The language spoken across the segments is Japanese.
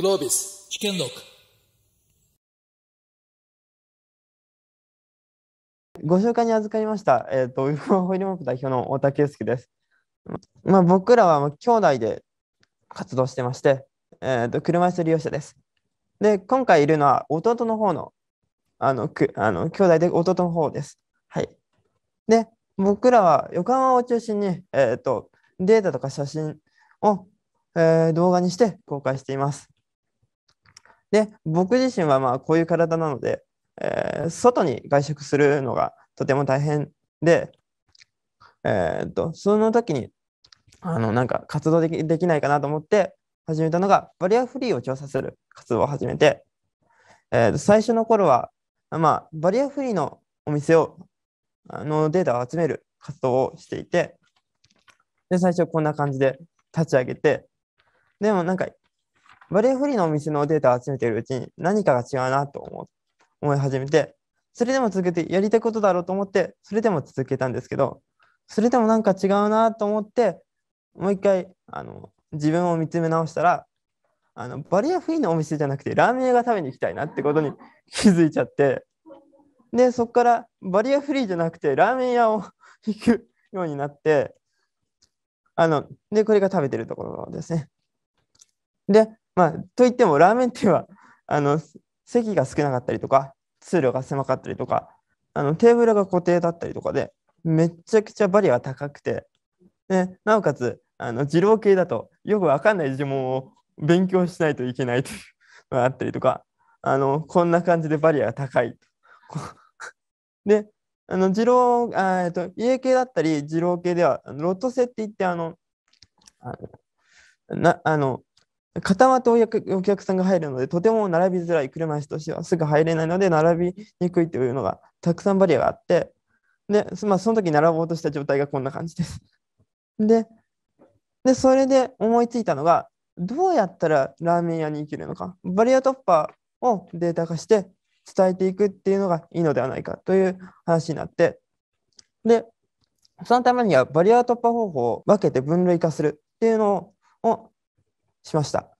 Clovis, Chickenlock. ご紹介に預かりました、えっ、ー、と、ウィフォーホイルモップ代表の太田圭介です。まあ、僕らは兄弟で活動してまして、えっ、ー、と、車椅子利用者です。で、今回いるのは弟の方の、あの、くあの兄弟で弟の方です。はい。で、僕らは横浜を中心に、えっ、ー、と、データとか写真を、え動画にして公開しています。で、僕自身はまあこういう体なので、えー、外に外食するのがとても大変で、えー、っと、その時に、あの、なんか活動できできないかなと思って始めたのが、バリアフリーを調査する活動を始めて、えー、最初の頃は、まあ、バリアフリーのお店を、あのデータを集める活動をしていて、で、最初こんな感じで立ち上げて、でもなんかバリアフリーのお店のデータを集めているうちに何かが違うなと思思い始めて、それでも続けてやりたいことだろうと思って、それでも続けたんですけど、それでもなんか違うなと思って、もう一回あの自分を見つめ直したら、あのバリアフリーのお店じゃなくてラーメン屋が食べに行きたいなってことに 気づいちゃって、で、そこからバリアフリーじゃなくてラーメン屋を行くようになって、あの、で、これが食べてるところですね。で、まあ、といってもラーメン店は あの席が少なかったりとか通路が狭かったりとかあのテーブルが固定だったりとかでめちゃくちゃバリアが高くて、ね、なおかつあの二郎系だとよくわかんない呪文を勉強しないといけないという のがあったりとかあのこんな感じでバリアが高い。であの二郎あっと家系だったり二郎系ではロット制って言ってあのあのなあの固まってお客さんが入るので、とても並びづらい、車椅子としてはすぐ入れないので、並びにくいというのがたくさんバリアがあって、で、まあ、その時並ぼうとした状態がこんな感じです。で、でそれで思いついたのが、どうやったらラーメン屋に行けるのか、バリア突破をデータ化して伝えていくっていうのがいいのではないかという話になって、で、そのためにはバリア突破方法を分けて分類化するっていうのをしました。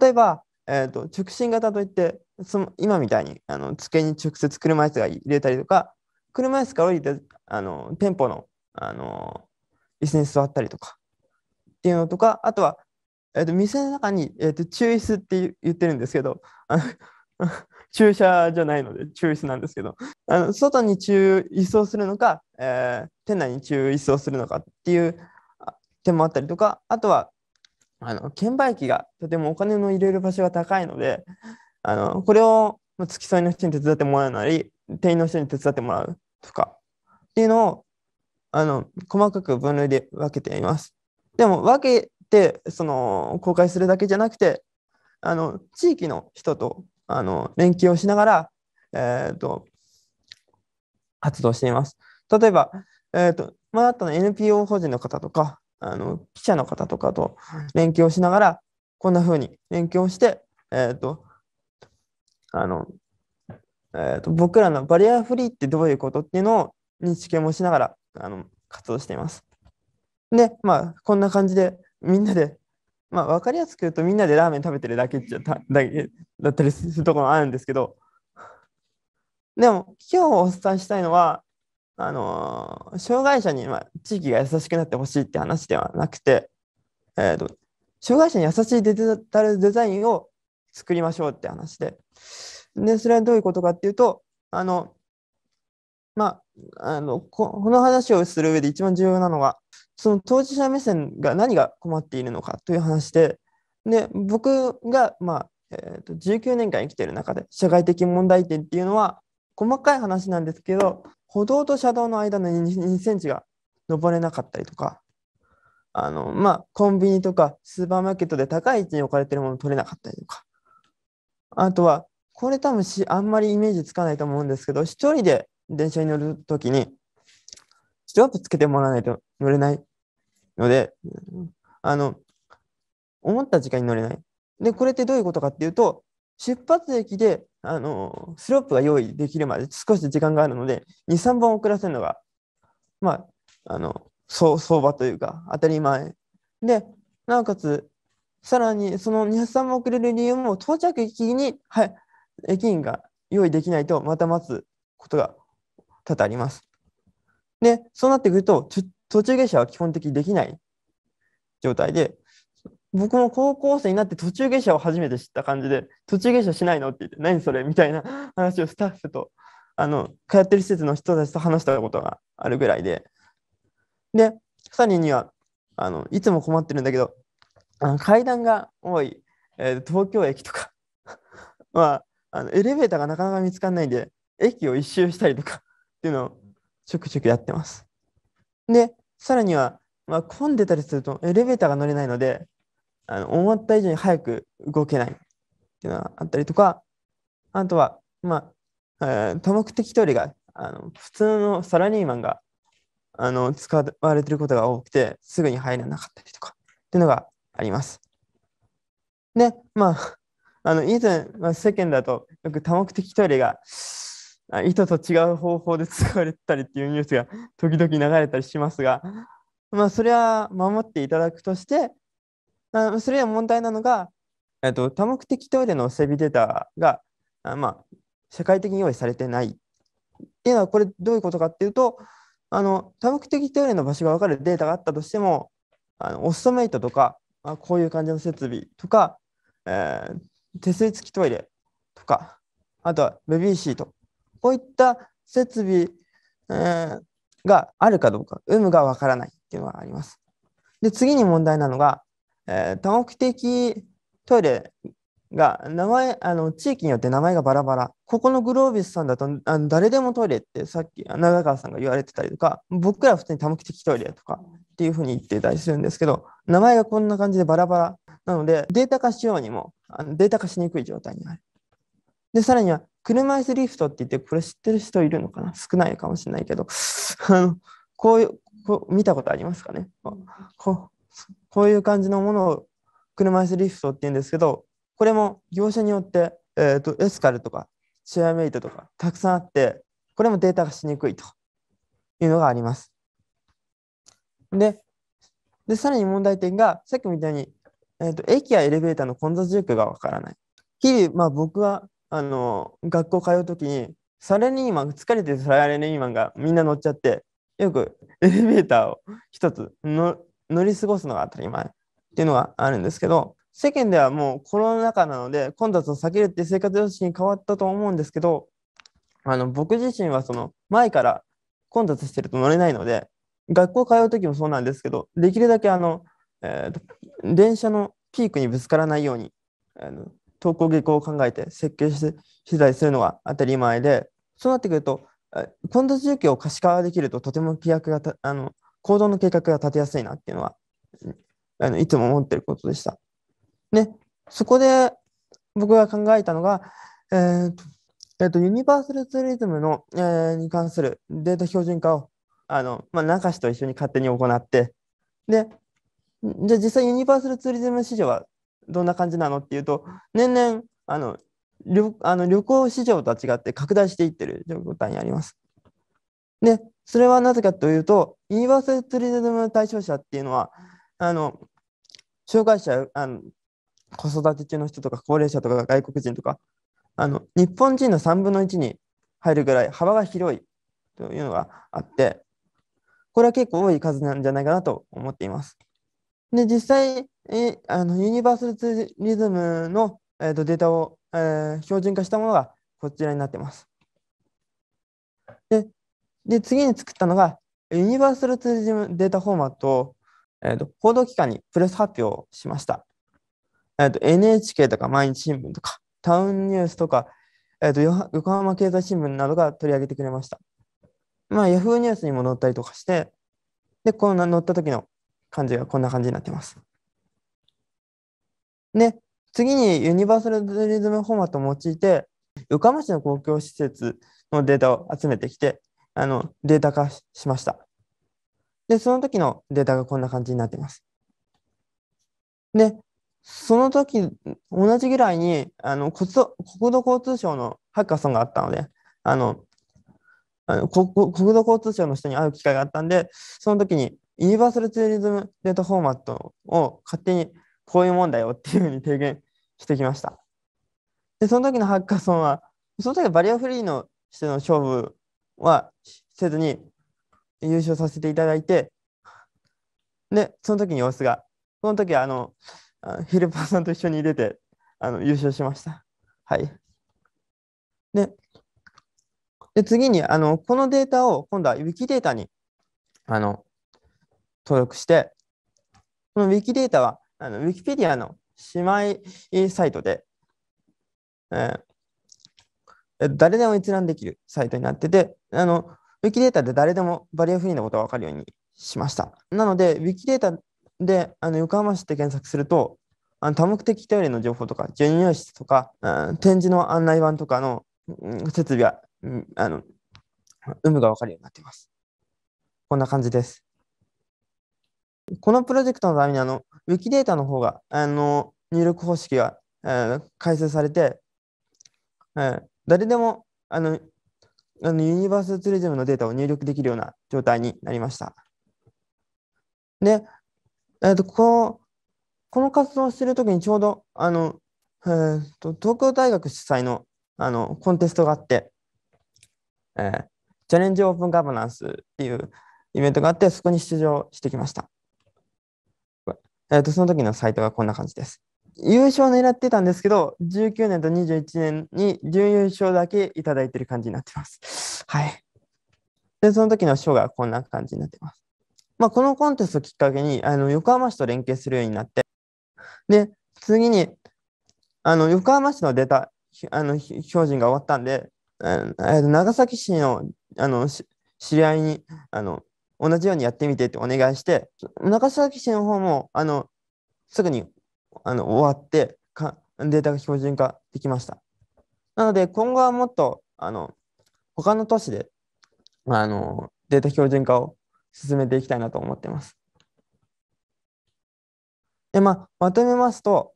例えば、えーと、直進型といってその今みたいにあの机に直接車椅子が入れたりとか車椅子から降りてあの店舗のあの椅子に座ったりとかっていうのとかあとは、えーと、店の中に、えーと、注意室って言ってるんですけどあの 駐車じゃないので注意室なんですけどあの外に注意をするのか、えー、店内に注意をするのかっていう点もあったりとかあとはあの券売機がとてもお金の入れる場所が高いのであのこれを付き添いの人に手伝ってもらうなり店員の人に手伝ってもらうとかっていうのをあの細かく分類で分けています。でも分けてその公開するだけじゃなくてあの地域の人とあの連携をしながら、えーと、活動しています。例えば、えーとだあったの NPO 法人の方とか、あの記者の方とかと連携をしながら、こんな風に連携をして、えっ、ー、と、あの、えっ、ー、と、僕らのバリアフリーってどういうことっていうのを認識もしながら、あの、活動しています。で、まあ、こんな感じで、みんなで、まあ、分かりやすく言うと、みんなでラーメン食べてるだけじゃだけだったりするところもあるんですけど、でも、今日お伝えしたいのは、あの障害者には地域が優しくなってほしいって話ではなくて、えーと、障害者に優しいデジタルデザインを作りましょうって話ででそれはどういうことかっていうとあの、まあ、あのこの話をする上で一番重要なのはその当事者目線が何が困っているのかという話でで僕が、まあえーと、19年間生きてる中で社会的問題点っていうのは細かい話なんですけど歩道と車道の間の 2, 2センチが登れなかったりとか、あの、まあ、コンビニとかスーパーマーケットで高い位置に置かれてるもの取れなかったりとか、あとは、これ多分し、あんまりイメージつかないと思うんですけど、一人で電車に乗るときに、ストアップつけてもらわないと乗れないので、あの、思った時間に乗れない。で、これってどういうことかっていうと、出発駅であのスロープが用意できるまで少し時間があるので、2、3本遅らせるのが、まあ、あの相相場というか当たり前。で、なおかつ、さらにその2、3本遅れる理由も到着駅に、はい、駅員が用意できないとまた待つことが多々あります。で、そうなってくると、途中下車は基本的にできない状態で、僕も高校生になって途中下車を初めて知った感じで、途中下車しないのって言って、何それみたいな 話をスタッフと、あの、通ってる施設の人たちと話したことがあるぐらいで。で、さらには、あの、いつも困ってるんだけど、あの階段が多い、えー、東京駅とか は、あのエレベーターがなかなか見つかんないんで、駅を一周したりとか っていうのをちょくちょくやってます。で、さらには、まあ、混んでたりするとエレベーターが乗れないので、あの思った以上に早く動けないっていうのがあったりとかあとは、まあ多目的トイレがあの普通のサラリーマンがあの使われてることが多くてすぐに入らなかったりとかっていうのがあります。でまああの以前、まあ、世間だとよく多目的トイレが意図と違う方法で 使われたりっていうニュースが時々流れたりしますが、まあ、それは守っていただくとしてあそれでは問題なのが、えっと、多目的トイレの整備データが、あまあ、社会的に用意されてないというのは、これどういうことかっていうと、あの多目的トイレの場所が分かるデータがあったとしても、あのオストメイトとか、あこういう感じの設備とか、えー、手すり付きトイレとか、あとはベビーシート、こういった設備、えー、があるかどうか、有無が分からないっていうのがあります。で、次に問題なのが、えー、多目的トイレが名前あの地域によって名前がバラバラここのグロービスさんだとあの誰でもトイレってさっき長川さんが言われてたりとか僕らは普通に多目的トイレとかっていうふうに言ってたりするんですけど名前がこんな感じでバラバラなのでデータ化しようにもあのデータ化しにくい状態になるでさらには車椅子リフトって言ってこれ知ってる人いるのかな少ないかもしれないけどあのこういうこ見たことありますかねここういう感じのものを車椅子リフトって言うんですけど、これも業者によって、えーと、エスカルとかシェアメイトとかたくさんあって、これもデータがしにくいというのがあります。で、でさらに問題点が、さっきみたいに、えーと、駅やエレベーターの混雑状況がわからない。日々、まあ、僕はあの学校通う時に、サラリーマン、疲れてるサラリーマンがみんな乗っちゃって、よくエレベーターを一つの乗り過ごすのが当たり前っていうのがあるんですけど、世間ではもうコロナ禍なので混雑を避けるっていう生活様式に変わったと思うんですけど、あの僕自身はその前から混雑してると乗れないので、学校通う時もそうなんですけど、できるだけあの、えーと、電車のピークにぶつからないように、あの登校下校を考えて設計して取材するのが当たり前で、そうなってくると、混雑状況を可視化できるととても規約があの行動の計画が立てやすいなっていうのは、あのいつも思ってることでした。で、そこで僕が考えたのが、えーとえーと、とユニバーサルツーリズムの、えー、に関するデータ標準化をあの、まあ、中市と一緒に勝手に行って、で、じゃあ実際ユニバーサルツーリズム市場はどんな感じなのっていうと、年々あの旅あの旅行市場とは違って拡大していってる状態にあります。で、それはなぜかというと、ユニバーサルツリズム対象者っていうのは、あの障害者あの、子育て中の人とか高齢者とか外国人とか、あの日本人の3分の1に入るぐらい幅が広いというのがあって、これは結構多い数なんじゃないかなと思っています。で、実際、えあのユニバーサルツリズムの、えー、とデータを、えー、標準化したものがこちらになっています。で、で、次に作ったのが、ユニバーサルツーリズムデータフォーマットを、えーと、報道機関にプレス発表しました。えーと、NHK とか毎日新聞とか、タウンニュースとか、えーと、と横浜経済新聞などが取り上げてくれました。まあ、Yahoo ニュースにも載ったりとかして、で、こんな載った時の感じがこんな感じになってます。で、次にユニバーサルツーリズムフォーマットを用いて、横浜市の公共施設のデータを集めてきて、あのデータ化しました。で、その時のデータがこんな感じになっています。で、その時、同じぐらいに、あの、国土交通省のハッカソンがあったので、あの、あの国土交通省の人に会う機会があったんで、その時に、ユニバーサルツーリズムデータフォーマットを勝手にこういうもんだよっていうふうに提言してきました。で、その時のハッカソンは、その時はバリアフリーの人の勝負はせずに優勝させていただいて、で、その時に様子が、その時はあの、ヘルパーさんと一緒に出て、あの優勝しました。はい。で、で次にあの、このデータを今度は Wiki データにあの登録して、この Wiki データはあの Wikipedia の姉妹サイトで、えー、誰でも閲覧できるサイトになってて、あの、ウィキデータで誰でもバリアフリーなことがわかるようにしました。なので、ウィキデータであの横浜市って検索すると、あの多目的トイレの情報とか、授乳室とか、展示の案内板とかの、うん、設備は、うん、あの有無がわかるようになっています。こんな感じです。このプロジェクトのためにあの、ウィキデータの方が、あの入力方式が、えー、改正されて、えー、誰でもあのあのユニバースツーリズムのデータを入力できるような状態になりました。で、えー、とここの活動をしているときにちょうどあの、えー、と東京大学主催のあのコンテストがあって、えー、チャレンジオープンガバナンスっていうイベントがあって、そこに出場してきました。えー、とその時のサイトがこんな感じです。優勝狙ってたんですけど、19年と21年に準優勝だけいただいてる感じになってます。はい。で、その時の賞がこんな感じになってます。まあ、このコンテストをきっかけに、あの、横浜市と連携するようになって、で、次に、あの、横浜市の出た、あの、標準が終わったんで、あの長崎市の、あの、知り合いに、あの、同じようにやってみてってお願いして、長崎市の方も、あの、すぐにあの終わってかデータが標準化できました。なので今後はもっとあの他の都市であのデータ標準化を進めていきたいなと思ってます。でまあ、まとめますと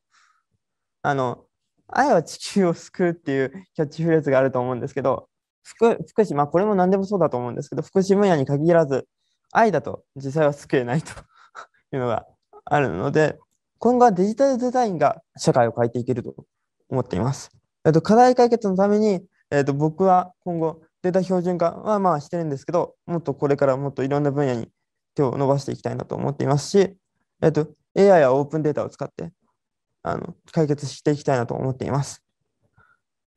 あの「愛は地球を救う」っていうキャッチフレーズがあると思うんですけど福福祉、まあ、これも何でもそうだと思うんですけど福祉分野に限らず愛だと実際は救えないというのがあるので今後はデジタルデザインが社会を変えていけると思っています。えっと、課題解決のために、えっと、僕は今後データ標準化はまあしてるんですけど、もっとこれからもっといろんな分野に手を伸ばしていきたいなと思っていますし、えっと、AI やオープンデータを使ってあの解決していきたいなと思っています。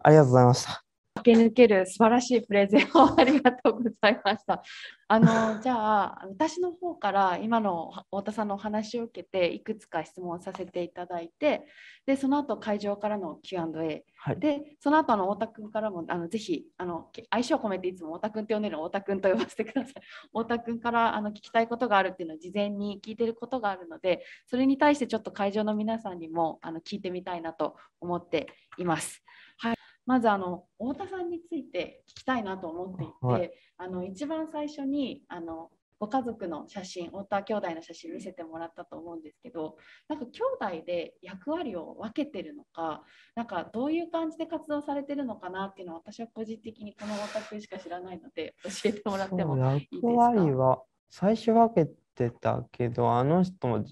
ありがとうございました。駆け抜ける素晴らしいプレゼンをありがとうございました。あの じゃあ私の方から今の太田さんのお話を受けていくつか質問させていただいてでその後会場からの Q&A、はい、でその後あの太田君からもあのぜひあの愛称を込めていつも太田君って呼んでるの太田君と呼ばせてください 太田君からあの聞きたいことがあるっていうのを事前に聞いてることがあるのでそれに対してちょっと会場の皆さんにもあの聞いてみたいなと思っています。まずあの太田さんについて聞きたいなと思っていて、はい、あの一番最初にあのご家族の写真太田兄弟の写真見せてもらったと思うんですけどなんか兄弟で役割を分けてるのかなんかどういう感じで活動されてるのかなっていうのは私は個人的にこのお宅しか知らないので教えてもらってもいいですか役割は最初分けてたけどあの人も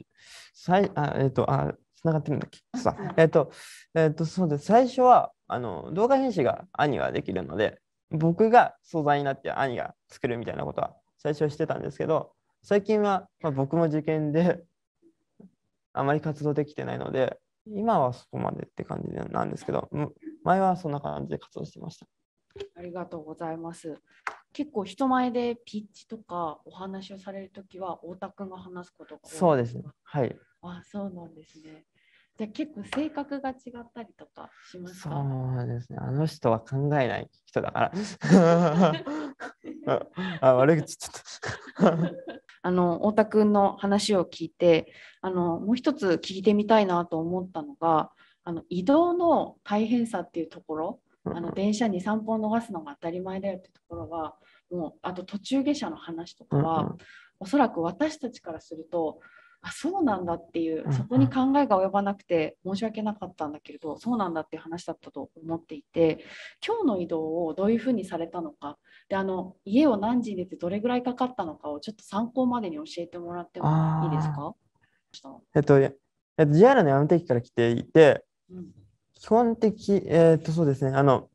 さいあえっ、ー、とあつながってるんだっけさえっ、とえっ、ー、とそうです最初はあの動画編集が兄はできるので僕が素材になって兄が作るみたいなことは最初してたんですけど最近は、ま僕も受験であまり活動できてないので今はそこまでって感じなんですけど前はそんな感じで活動してましたありがとうございます結構人前でピッチとかお話をされるときは太田君が話すことがそうですねはいあそうなんですねじゃあ結構性格が違ったりとかしますかそうですね。あの人は考えない人だから。ああ悪口ちょっと。あの太田君の話を聞いてあのもう一つ聞いてみたいなと思ったのがあの移動の大変さっていうところあの電車に3を逃すのが当たり前だよってところはもうあと途中下車の話とかは、うんうん、おそらく私たちからするとあそうなんだっていうそこに考えが及ばなくて申し訳なかったんだけれどそうなんだっていう話だったと思っていて今日の移動をどういうふうにされたのかであの家を何時に出てどれぐらいかかったのかをちょっと参考までに教えてもらってもいいですかえっと、えっと、JR の山手駅から来ていて、うん、基本的、えー、っとそうですねあの、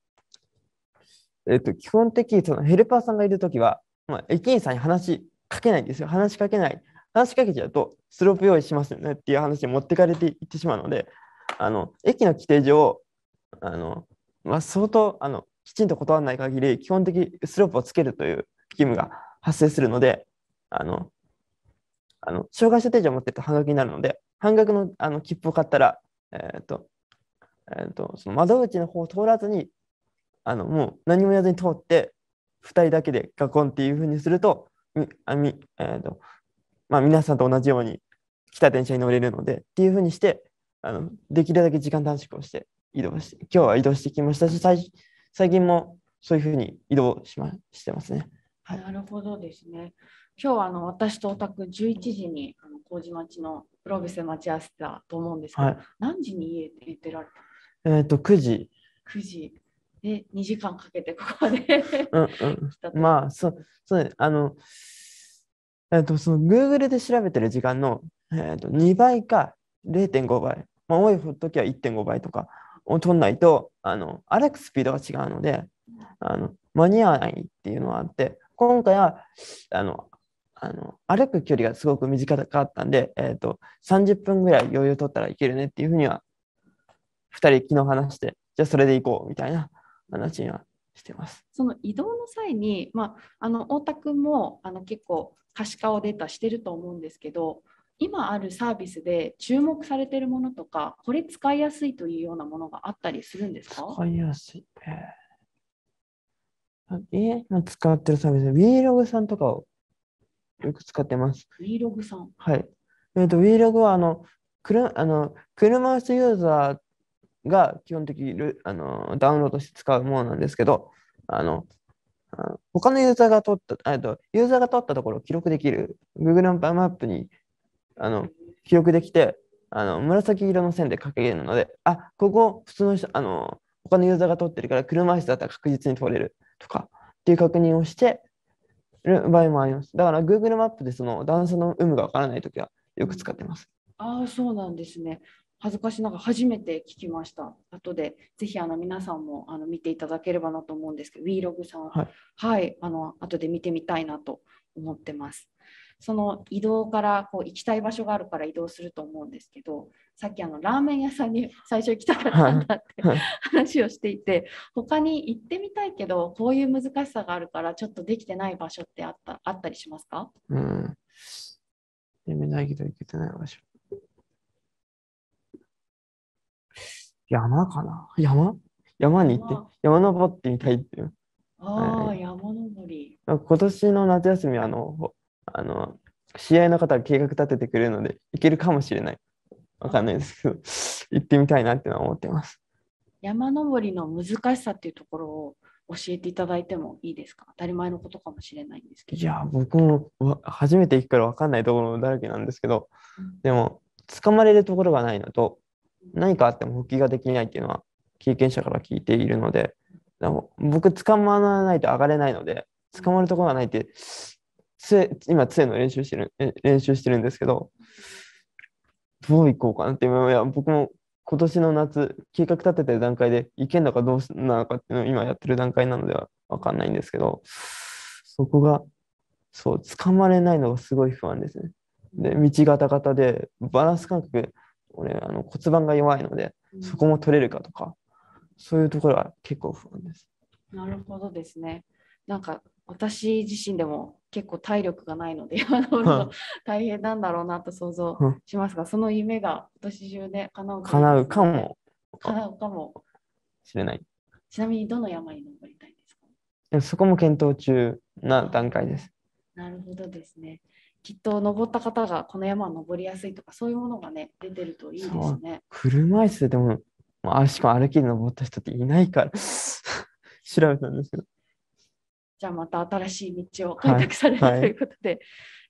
えっと、基本的そのヘルパーさんがいるときは、まあ、駅員さんに話しかけないんですよ話しかけない話しかけちゃうと、スロープ用意しますよねっていう話に持ってかれていってしまうので、あの駅の規定上、あのまあ、相当あのきちんと断らない限り、基本的にスロープをつけるという義務が発生するので、あのあの障害者手帳を持ってると半額になるので、半額のあの切符を買ったら、えー、とえーと、その窓口の方を通らずにあのもう何も言わずに通って2人だけでガコンっていうふうにするとみあみ、えーとまあ、皆さんと同じように来た電車に乗れるのでっていうふうにしてあのできるだけ時間短縮をして移動して今日は移動してきましたし最最近もそういうふうに移動し,、ま、してますね。はい、なるほどですね。今日はあの私とお宅11時にあの麹町のプロビス待ち合わせたと思うんですけど、はい、何時に家出てられたえっ、ー、と9時。9時で2時間かけてここでうん、うん、まあそうそう、あのえー、と、その Google で調べてる時間の、えー、と、2倍か0.5倍、まあ、多い時は1.5倍とかを取んないと、あの、歩くスピードが違うので、あの、間に合わないっていうのはあって、今回は、あの、あの歩く距離がすごく短かったんで、えー、と、30分ぐらい余裕取ったらいけるねっていうふうには、2人昨日話して、じゃあそれで行こうみたいな話にはしてます。その移動の際に、まあ、あの大田君もあの結構可視化をデータしてると思うんですけど今あるサービスで注目されてるものとかこれ使いやすいというようなものがあったりするんですか使いやすい。えー、使ってるサービス、ィ l o g さんとかをよく使ってます。ィ l o g さんはい。えっ、ー、と、Vlog はあの、くるあの車椅子ユーザーが基本的にあのダウンロードして使うものなんですけど、あの他のユーザーが取った、とユーザーが取ったところを記録できる Google マップにあの記録できて、あの紫色の線で書けるので、あここ普通の人あの他のユーザーが取ってるから車椅子だったら確実に取れるとかっていう確認をしてる場合もあります。だから Google マップでその段差の有無がわからないときはよく使ってます。ああ、そうなんですね。恥ずかしながら初めて聞きました。後でぜひあの皆さんもあの見ていただければなと思うんですけど、ィ l o g さん、はい、はい、あの後で見てみたいなと思ってます。その移動からこう行きたい場所があるから移動すると思うんですけど、さっきあのラーメン屋さんに最初行きたかったんだって、はい、話をしていて、他に行ってみたいけど、こういう難しさがあるからちょっとできてない場所ってあったあったりしますか？うん。でみないけど行けてない場所。山かな山山に行って、山登ってみたいっていう。ああ、はい、山登り。今年の夏休み、あの、あの、試合の方が計画立ててくれるので、行けるかもしれない。わかんないですけど、行ってみたいなって思ってます。山登りの難しさっていうところを教えていただいてもいいですか当たり前のことかもしれないんですけど。いや、僕も初めて行くから分かんないところだらけなんですけど、うん、でも、つかまれるところがないのと、何かあっても復帰ができないっていうのは経験者から聞いているので、僕、捕まらないと上がれないので、捕まるところがないって、今、杖の練習してる練習してるんですけど、どういこうかなって、いや僕も今年の夏、計画立ててる段階で、いけんのかどうなのかっていうのを今やってる段階なのでは分かんないんですけど、そこが、そう、捕まれないのがすごい不安ですね。で、道がたがたで、バランス感覚、俺あの骨盤が弱いので、そこも取れるかとか、そういうところは結構不安です。なるほどですね。なんか私自身でも結構体力がないので、大変なんだろうなと想像しますが、その夢が今年中で叶うか叶うかも。叶うかも。しれない。ちなみにどの山に登りたいですかそこも検討中な段階です。なるほどですね。きっと登った方がこの山は登りやすいとかそういうものがね出てるといいですね。車椅子でもあしかも歩きで登った人っていないから 調べたんですけど。じゃあまた新しい道を開拓される、い、ということで、はい、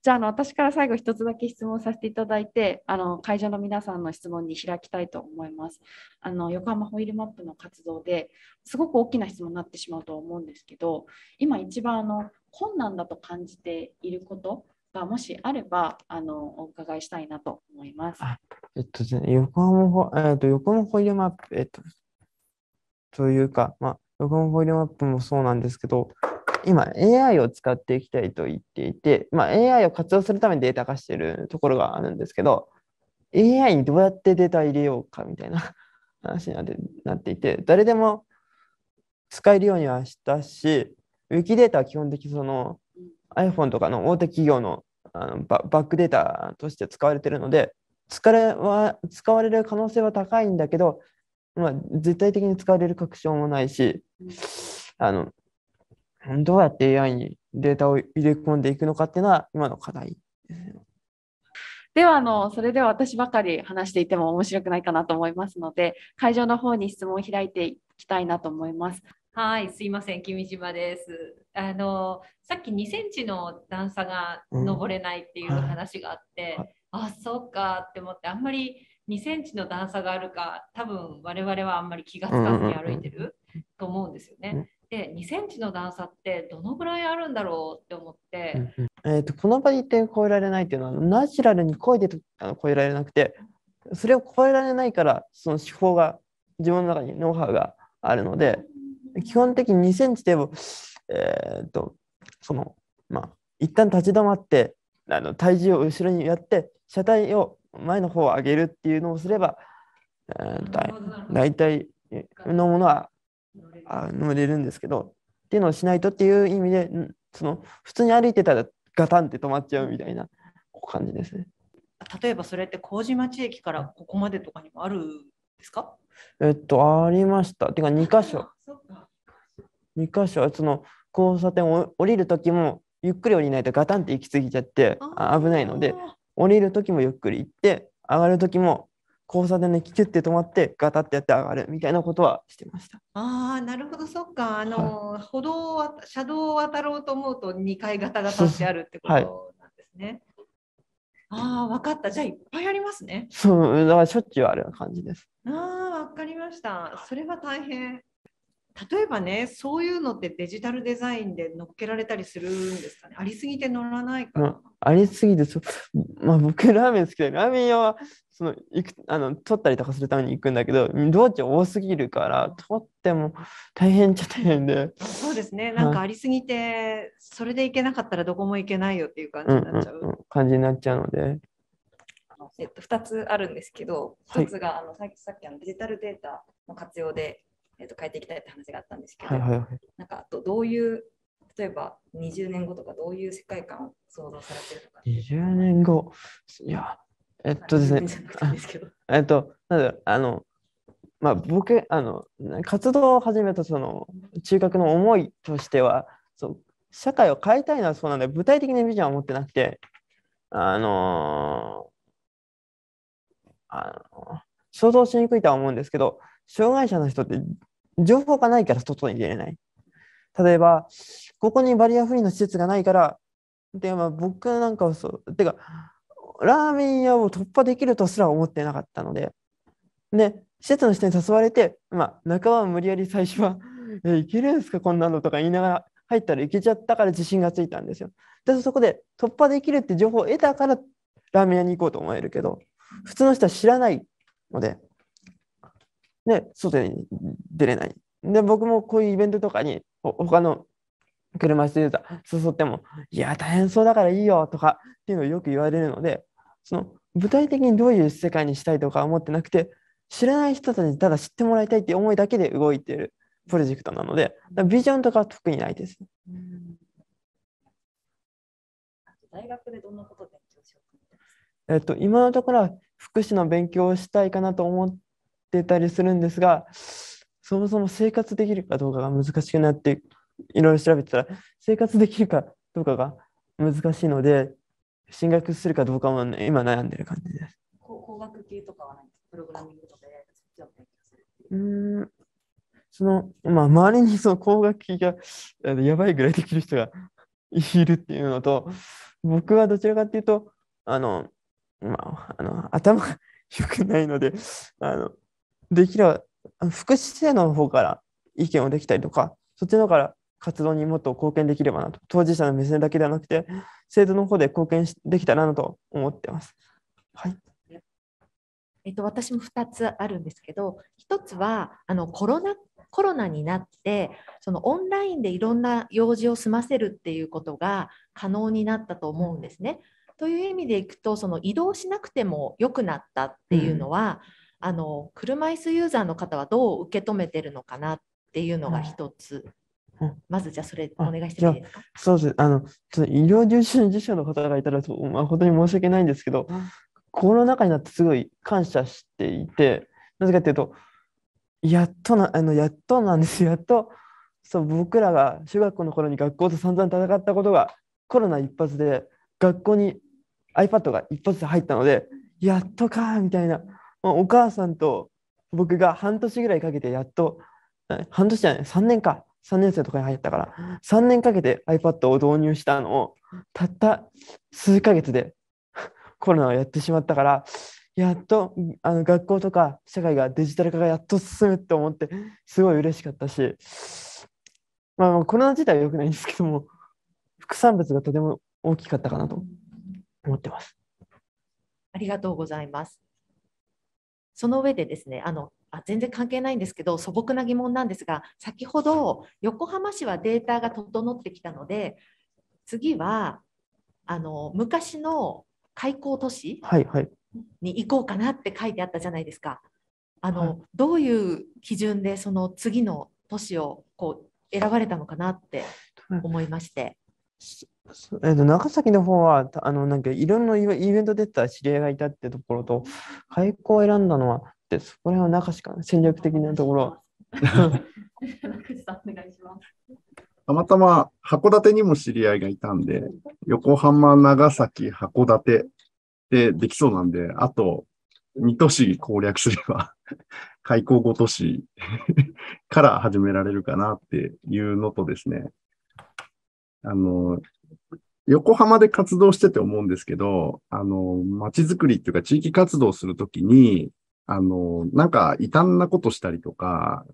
じゃああの私から最後一つだけ質問させていただいてあの会場の皆さんの質問に開きたいと思いますあの横浜ホイールマップの活動ですごく大きな質問になってしまうと思うんですけど今一番あの困難だと感じていることがもしあればあのお伺いしたいなと思います。えっと、横浜えっと、横浜ホイールマップ、えっと、というか、まあ、横浜ホイールマップもそうなんですけど、今 AI を使っていきたいと言っていて、まあ、AI を活用するためにデータ化しているところがあるんですけど、AI にどうやってデータ入れようかみたいな 話になっていて、誰でも使えるようにはしたし、ウィキデータは基本的にその iPhone とかの大手企業のあのバックデータとして使われてるので、使れは使われる可能性は高いんだけど、まあ、絶対的に使われる確証もないし、あのどうやって AI にデータを入れ込んでいくのかっていうのは今の課題ですね。ではあのそれでは私ばかり話していても面白くないかなと思いますので会場の方に質問を開いていきたいなと思います。はい、すいません、君島です。あのさっき2センチの段差が登れないっていう話があって、うんはい、あ、そうかって思って、あんまり2センチの段差があるか、多分我々はあんまり気がつかずに歩いてると思うんですよね。で、2センチの段差ってどのぐらいあるんだろうって思って、うんうん、えーと、この場で一点超えられないっていうのは、ナチュラルに声で超えられなくて、それを超えられないから、その手法が自分の中にノウハウがあるので。う基本的に2センチでも、えー、っと、その、まあ、一旦立ち止まって、あの体重を後ろにやって、車体を前の方を上げるっていうのをすれば、えー、だ大体のものはあ乗れるんですけど、っていうのをしないとっていう意味で、その普通に歩いてたらガタンって止まっちゃうみたいな感じですね。例えばそれって麹町駅からここまでとかにもあるんですかえっと、ありました。てか2箇所。2箇所その交差点を降りる時もゆっくり降りないとガタンって行き過ぎちゃって危ないので降りる時もゆっくり行って上がる時も交差点でキュッて止まってガタってやって上がるみたいなことはしてましたああなるほどそっかあの、はい、歩道を車道を渡ろうと思うと2回ガタガタってあるってことなんですね、ああ分かったじゃあいっぱいありますねそうだからしょっちゅうある感じですああ分かりましたそれは大変例えばねそういうのってデジタルデザインで乗っけられたりするんですかねありすぎて乗らないかな、まあ、ありすぎてそ、まあ、僕ラーメン好きでラーメン屋はその行くあの取ったりとかするために行くんだけど道中多すぎるから取っても大変ちゃ大変でそうですねなんかありすぎて、それで行けなかったらどこも行けないよっていう感じになっちゃううんうんうん、感じになっちゃうのでえっと、2つあるんですけど1つが、はい、あのさっきさっきあのデジタルデータの活用でえー、と変えていきたいって話があったんですけど、はいはいはい、なんかどどういう例えば20年後とかどういう世界観を想像されてるのか20年後いやえっとですねえっとなんあのまあ僕あの活動を始めたその中核の思いとしてはそう社会を変えたいのはそうなんで具体的なビジョンは持ってなくてあのー、あの想像しにくいとは思うんですけど障害者の人って情報がないから外に出れない。例えば、ここにバリアフリーの施設がないから、でまあ、僕なんかはそう、てか、ラーメン屋を突破できるとすら思ってなかったので、で、施設の人に誘われて、まあ、仲間は無理やり最初は、え、いけるんですか、こんなのとか言いながら入ったらいけちゃったから自信がついたんですよ。で、そこで突破できるって情報を得たから、ラーメン屋に行こうと思えるけど、普通の人は知らないので、で、外に出れない。で、僕もこういうイベントとかに、他の車椅子ユーザー誘っても、いや、大変そうだからいいよとかっていうのをよく言われるので、その具体的にどういう世界にしたいとか思ってなくて、知らない人たちにただ知ってもらいたいっていう思いだけで動いているプロジェクトなので、ビジョンとかは特にないです。大学でどんなことを勉強しようかえっと、今のところは福祉の勉強をしたいかなと思っってたりするんですがそもそも生活できるかどうかが難しくなっていろいろ調べてたら生活できるかどうかが難しいので進学するかどうかも、ね、今悩んでる感じです。工学系とかはプログラミングとかでうんそのまあ、周りにその工学系がやばいぐらいできる人が いるっていうのと僕はどちらかっていうとあの、まあ、あの頭が良くないのであのできれば、福祉制度の方から意見をできたりとか、そっちの方から活動にもっと貢献できればなと、当事者の目線だけではなくて、制度の方で貢献できたらなと思ってます。はい。えっと、私も2つあるんですけど、1つはあのコロナコロナになってそのオンラインでいろんな用事を済ませるっていうことが可能になったと思うんですね。という意味でいくとその移動しなくても良くなったっていうのは、あの車椅子ユーザーの方はどう受け止めてるのかなっていうのが一つ、うん、まずじゃあそれお願いしてもいいですかそうですあのちょっと医療従事者の方がいたら、まあ、本当に申し訳ないんですけど、うん、コロナ禍になってすごい感謝していてなぜかっていうとやっとなあのやっとなんですやっとそう僕らが中学校の頃に学校と散々戦ったことがコロナ一発で学校に iPad が一発で入ったのでやっとかみたいな。お母さんと僕が半年ぐらいかけてやっと、半年じゃない、3年か、3年生とかに入ったから、3年かけて iPad を導入したのを、たった数ヶ月で コロナをやってしまったから、やっとあの学校とか社会がデジタル化がやっと進むって思って、すごい嬉しかったし、まあ、コロナ自体は良くないんですけども、副産物がとても大きかったかなと思ってます。ありがとうございます。その上でですねあのあ全然関係ないんですけど素朴な疑問なんですが先ほど横浜市はデータが整ってきたので次はあの昔の開港都市に行こうかなって書いてあったじゃないですか。あの、はい、どういう基準でその次の都市をこう選ばれたのかなって思いまして。えー、と長崎の方は、あのなんかいろんなイベント出た知り合いがいたってところと、開校を選んだのは、でそこら辺は中しか戦略的なところ。たまたま函館にも知り合いがいたんで、横浜、長崎、函館でできそうなんで、あと2都市攻略すれば開港5都市から始められるかなっていうのとですね、あの、横浜で活動してて思うんですけど、あの、街づくりっていうか地域活動するときに、あの、なんか異端なことしたりとか、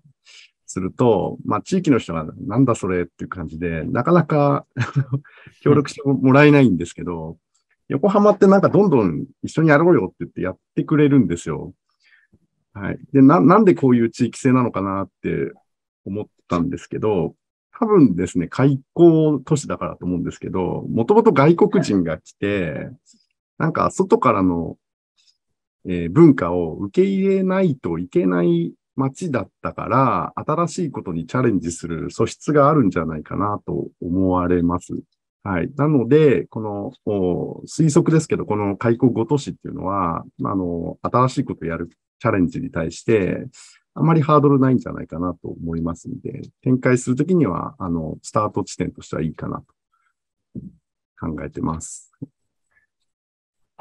すると、まあ、地域の人がなんだそれっていう感じで、なかなか 協力してもらえないんですけど、うん、横浜ってなんかどんどん一緒にやろうよって言ってやってくれるんですよ。はい。で、な、なんでこういう地域性なのかなって思ったんですけど、多分ですね、開港都市だからと思うんですけど、もともと外国人が来て、なんか外からの、えー、文化を受け入れないといけない街だったから、新しいことにチャレンジする素質があるんじゃないかなと思われます。はい。なので、この、推測ですけど、この開港5都市っていうのは、あの、新しいことをやるチャレンジに対して、あまりハードルないんじゃないかなと思いますので、展開するときには、あの、スタート地点としてはいいかなと考えてます。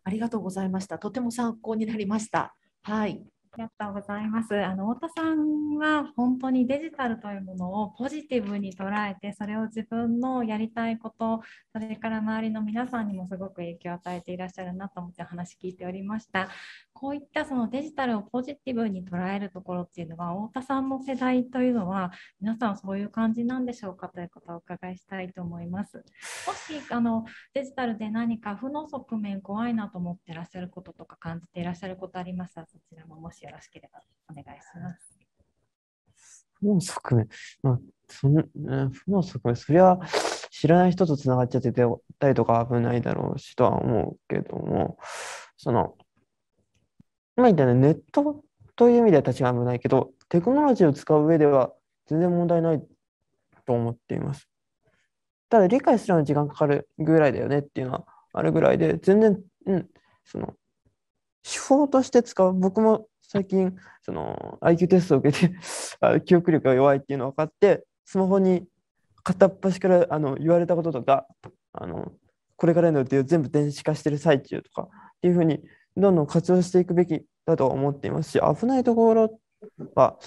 ありがとうございました。とても参考になりました。はい。ありがとうございます。あの太田さんは本当にデジタルというものをポジティブに捉えて、それを自分のやりたいこと、それから周りの皆さんにもすごく影響を与えていらっしゃるなと思って話聞いておりました。こういったそのデジタルをポジティブに捉えるところっていうのは、太田さんの世代というのは皆さんそういう感じなんでしょうかということをお伺いしたいと思います。もしあのデジタルで何か負の側面怖いなと思ってらっしゃることとか感じていらっしゃることありましたら、そちらももしよろしければお願いします。負の側面、まあ、その負の側面、そりゃ知らない人とつながっちゃってたりとか危ないだろうしとは思うけども、その、今言ったね、ネットという意味では立ちが危ないけど、テクノロジーを使う上では全然問題ないと思っています。ただ理解するのに時間かかるぐらいだよねっていうのはあるぐらいで、全然、うん、その、手法として使う、僕も最近その IQ テストを受けて 記憶力が弱いっていうのを分かってスマホに片っ端からあの言われたこととかあのこれからの予定を全部電子化してる最中とかっていうふうにどんどん活用していくべきだと思っていますし危ないところは、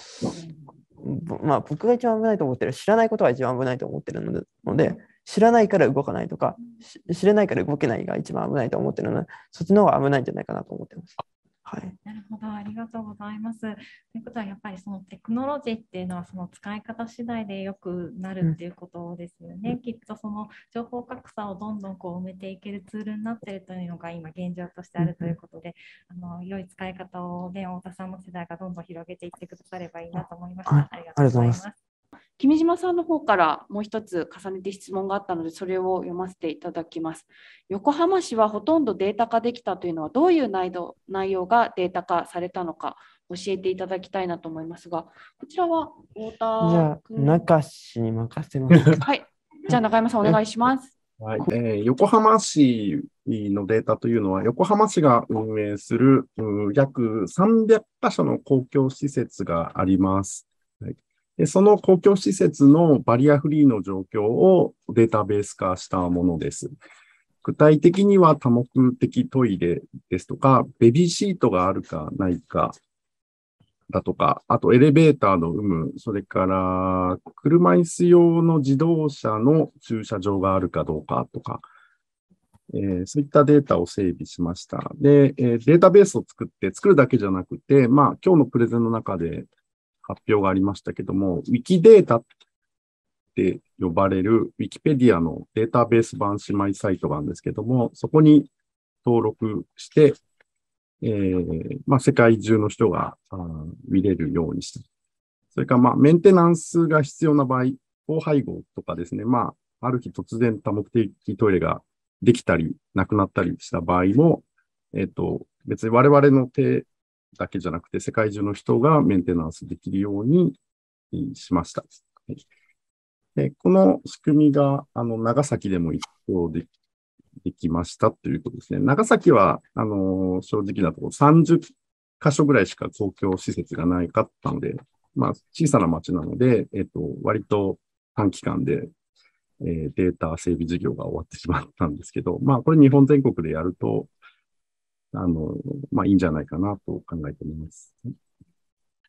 まあ、僕が一番危ないと思ってる知らないことが一番危ないと思ってるので知らないから動かないとか知れないから動けないが一番危ないと思ってるのでそっちの方が危ないんじゃないかなと思ってます。はい、なるほどありがとうございます。ということはやっぱりそのテクノロジーっていうのはその使い方次第でよくなるっていうことですよね、うん、きっとその情報格差をどんどんこう埋めていけるツールになってるというのが今現状としてあるということで、うん、あの良い使い方をね太田さんの世代がどんどん広げていってくださればいいなと思いました。ありがとうございます。君島さんの方からもう一つ重ねて質問があったので、それを読ませていただきます。横浜市はほとんどデータ化できたというのは、どういう内容内容がデータ化されたのか、教えていただきたいなと思いますが、こちらは太田じゃあ、中市に任せます。はい。じゃあ、中山さん、お願いします。はいえー、横浜市のデータというのは、横浜市が運営する約300か所の公共施設があります。はいでその公共施設のバリアフリーの状況をデータベース化したものです。具体的には多目的トイレですとか、ベビーシートがあるかないかだとか、あとエレベーターの有無、それから車椅子用の自動車の駐車場があるかどうかとか、えー、そういったデータを整備しました。で、えー、データベースを作って、作るだけじゃなくて、まあ、今日のプレゼンの中で発表がありましたけども、ウィキデータって呼ばれるウィキペディアのデータベース版姉妹サイトがあるんですけども、そこに登録して、えー、まあ、世界中の人が見れるようにした。それから、まあ、メンテナンスが必要な場合、高配合とかですね、まあ、ある日突然多目的トイレができたり、なくなったりした場合も、えっ、ー、と、別に我々の手だけじゃなくて、世界中の人がメンテナンスできるようにしました。はい、でこの仕組みが、あの、長崎でも一方でできましたということですね。長崎は、あの、正直なところ30箇所ぐらいしか公共施設がないかったので、まあ、小さな町なので、えっ、と、割と短期間で、えー、データ整備事業が終わってしまったんですけど、まあ、これ日本全国でやると、あの、まあ、いいんじゃないかなと考えております。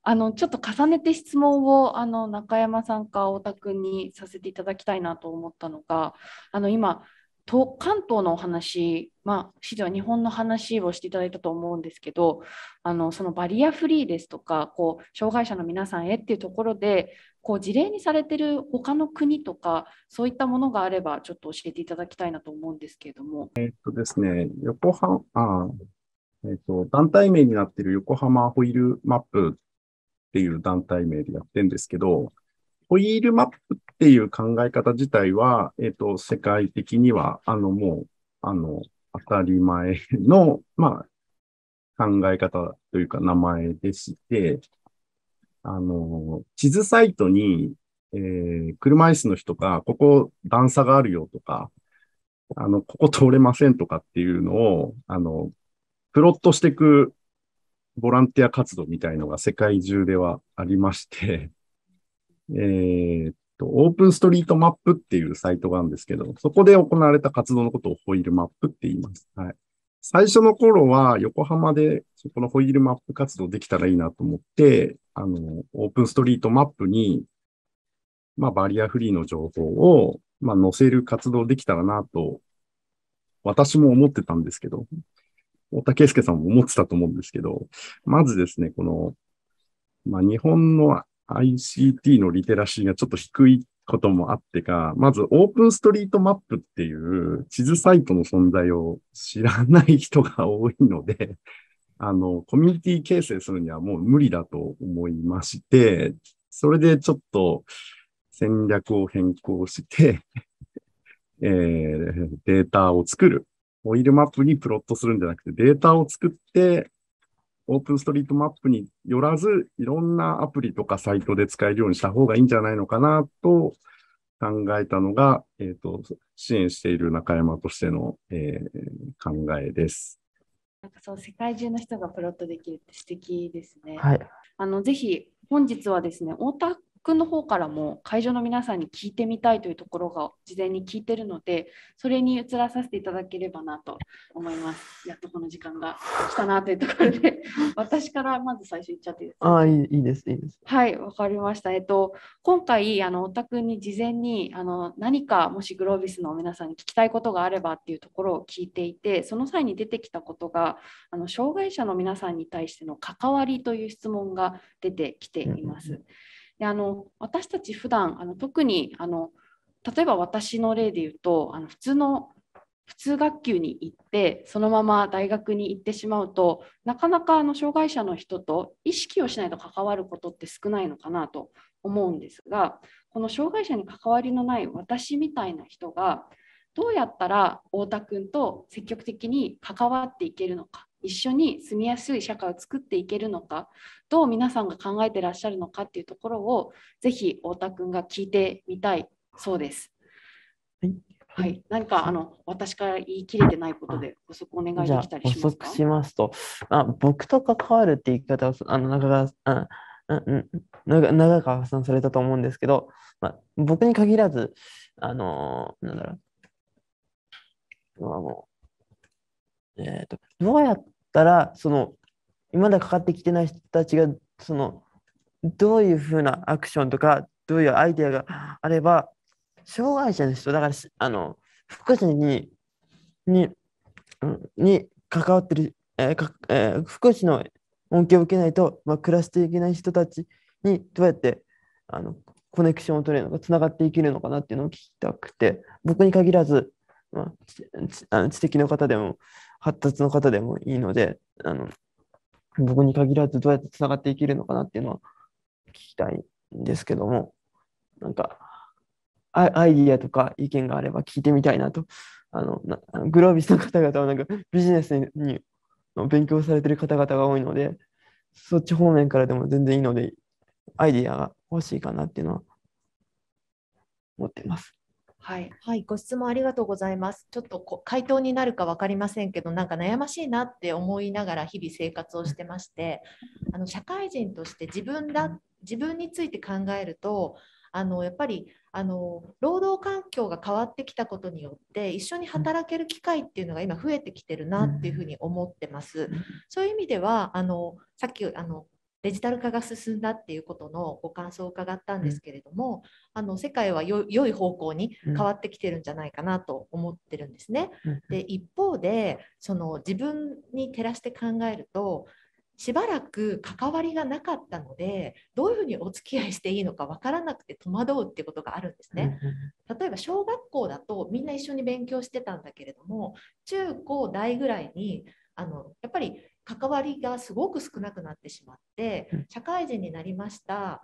あのちょっと重ねて質問をあの中山さんか太田君にさせていただきたいなと思ったのがあの今と関東のお話、まあ、市では日本の話をしていただいたと思うんですけどあのそのバリアフリーですとかこう障害者の皆さんへっていうところでこう事例にされてる他の国とかそういったものがあればちょっと教えていただきたいなと思うんですけれども。えっとですね、横浜あえー、っと団体名になっている横浜ホイールマップっていう団体名でやってるんですけど、ホイールマップっていう考え方自体は、えっ、と、世界的には、あの、もう、あの、当たり前の、まあ、考え方というか名前でして、あの、地図サイトに、えー、車椅子の人が、ここ段差があるよとか、あの、ここ通れませんとかっていうのを、あの、プロットしていくボランティア活動みたいのが世界中ではありまして、えー、っと、オープンストリートマップっていうサイトがあるんですけど、そこで行われた活動のことをホイールマップって言います。はい。最初の頃は横浜でそこのホイールマップ活動できたらいいなと思って、あの、オープンストリートマップに、まあ、バリアフリーの情報を、まあ、載せる活動できたらなと、私も思ってたんですけど、大圭介さんも思ってたと思うんですけど、まずですね、この、まあ、日本の ICT のリテラシーがちょっと低いこともあってか、まずオープンストリートマップっていう地図サイトの存在を知らない人が多いので、あの、コミュニティ形成するにはもう無理だと思いまして、それでちょっと戦略を変更して えー、データを作る。オイルマップにプロットするんじゃなくて、データを作って、オープンストリートマップによらず、いろんなアプリとかサイトで使えるようにした方がいいんじゃないのかなと考えたのが、えっ、ー、と、支援している中山としての、えー、考えです。なんかそう、世界中の人がプロットできるって素敵ですね。はい。あの、ぜひ、本日はですね、田君の方からも会場の皆さんに聞いてみたいというところが事前に聞いてるのでそれに移らさせていただければなと思いますやっとこの時間が来たなというところで 私からまず最初言っちゃっていいですかあいいですいいですはいわかりましたえっと今回あのおたくに事前にあの何かもしグロービスの皆さんに聞きたいことがあればっていうところを聞いていてその際に出てきたことがあの障害者の皆さんに対しての関わりという質問が出てきています、うんであの私たち普段あの特にあの例えば私の例で言うとあの普通の普通学級に行ってそのまま大学に行ってしまうとなかなかあの障害者の人と意識をしないと関わることって少ないのかなと思うんですがこの障害者に関わりのない私みたいな人がどうやったら太田君と積極的に関わっていけるのか一緒に住みやすい社会を作っていけるのかどう皆さんが考えてらっしゃるのかっていうところをぜひ太田君が聞いてみたいそうです。はいはい、何かあの私から言い切れてないことで補足お願いできたりしますか補足しますとあ、僕と関わるって言い方はあの中川長長川さんされたと思うんですけど、まあ、僕に限らず、あのなんだろう、あのえーと、どうやったらその今まだかかってきてない人たちがそのどういうふうなアクションとかどういうアイデアがあれば障害者の人だからあの福祉ににに関わってる、えーかえー、福祉の恩恵を受けないと、まあ、暮らしていけない人たちにどうやってあのコネクションを取れるのかつながっていけるのかなっていうのを聞きたくて僕に限らず、まあ、知的の方でも発達の方でもいいので、あの僕に限らずどうやってつながっていけるのかなっていうのは聞きたいんですけども、なんか、アイディアとか意見があれば聞いてみたいなと、あのグロービスの方々はなんかビジネスにの勉強されてる方々が多いので、そっち方面からでも全然いいので、アイディアが欲しいかなっていうのは思っています。はい、はい、ご質問ありがとうございます。ちょっとこ回答になるか分かりませんけど、なんか悩ましいなって思いながら日々生活をしてまして、あの社会人として自分だ自分について考えると、あのやっぱりあの労働環境が変わってきたことによって一緒に働ける機会っていうのが今増えてきてるなっていうふうに思ってます。そういう意味ではあのさっきあのデジタル化が進んだっていうことのご感想を伺ったんですけれども、うん、あの世界はよ良い方向に変わってきてるんじゃないかなと思ってるんですね。うん、で一方でその自分に照らして考えるとしばらく関わりがなかったのでどういうふうにお付き合いしていいのか分からなくて戸惑うってことがあるんですね。例えば小学校だとみんな一緒に勉強してたんだけれども中高大ぐらいにあのやっぱり関わりがすごく少なくなってしまって社会人になりました、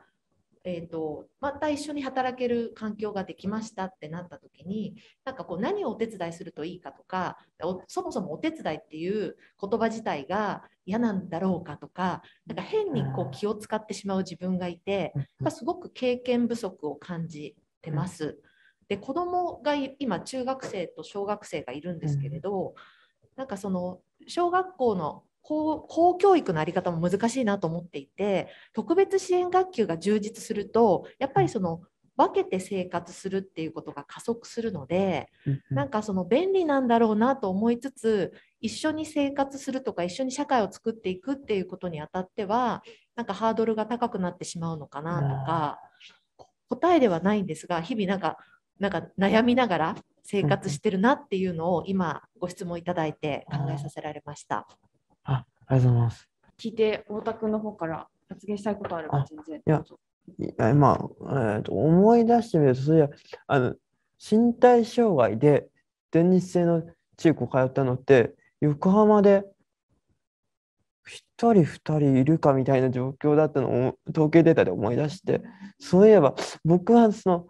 えーと、また一緒に働ける環境ができましたってなった時になんかこう何をお手伝いするといいかとかそもそもお手伝いっていう言葉自体が嫌なんだろうかとかなんか変にこう気を使ってしまう自分がいてすごく経験不足を感じてます。で子供が今中学生と小学生がいるんですけれど、なんかその小学校の法公教育のあり方も難しいなと思っていて特別支援学級が充実するとやっぱりその分けて生活するっていうことが加速するのでなんかその便利なんだろうなと思いつつ一緒に生活するとか一緒に社会を作っていくっていうことにあたってはなんかハードルが高くなってしまうのかなとか答えではないんですが日々なんかなんか悩みながら生活してるなっていうのを今ご質問いただいて考えさせられました。あありがとうございます。聞いて、太田君の方から発言したいことあれば全然。いや、いやまあ、えーと、思い出してみると、そういあの身体障害で前日制の中高通ったのって、横浜で1人2人いるかみたいな状況だったのを統計データで思い出して、そういえば僕はその、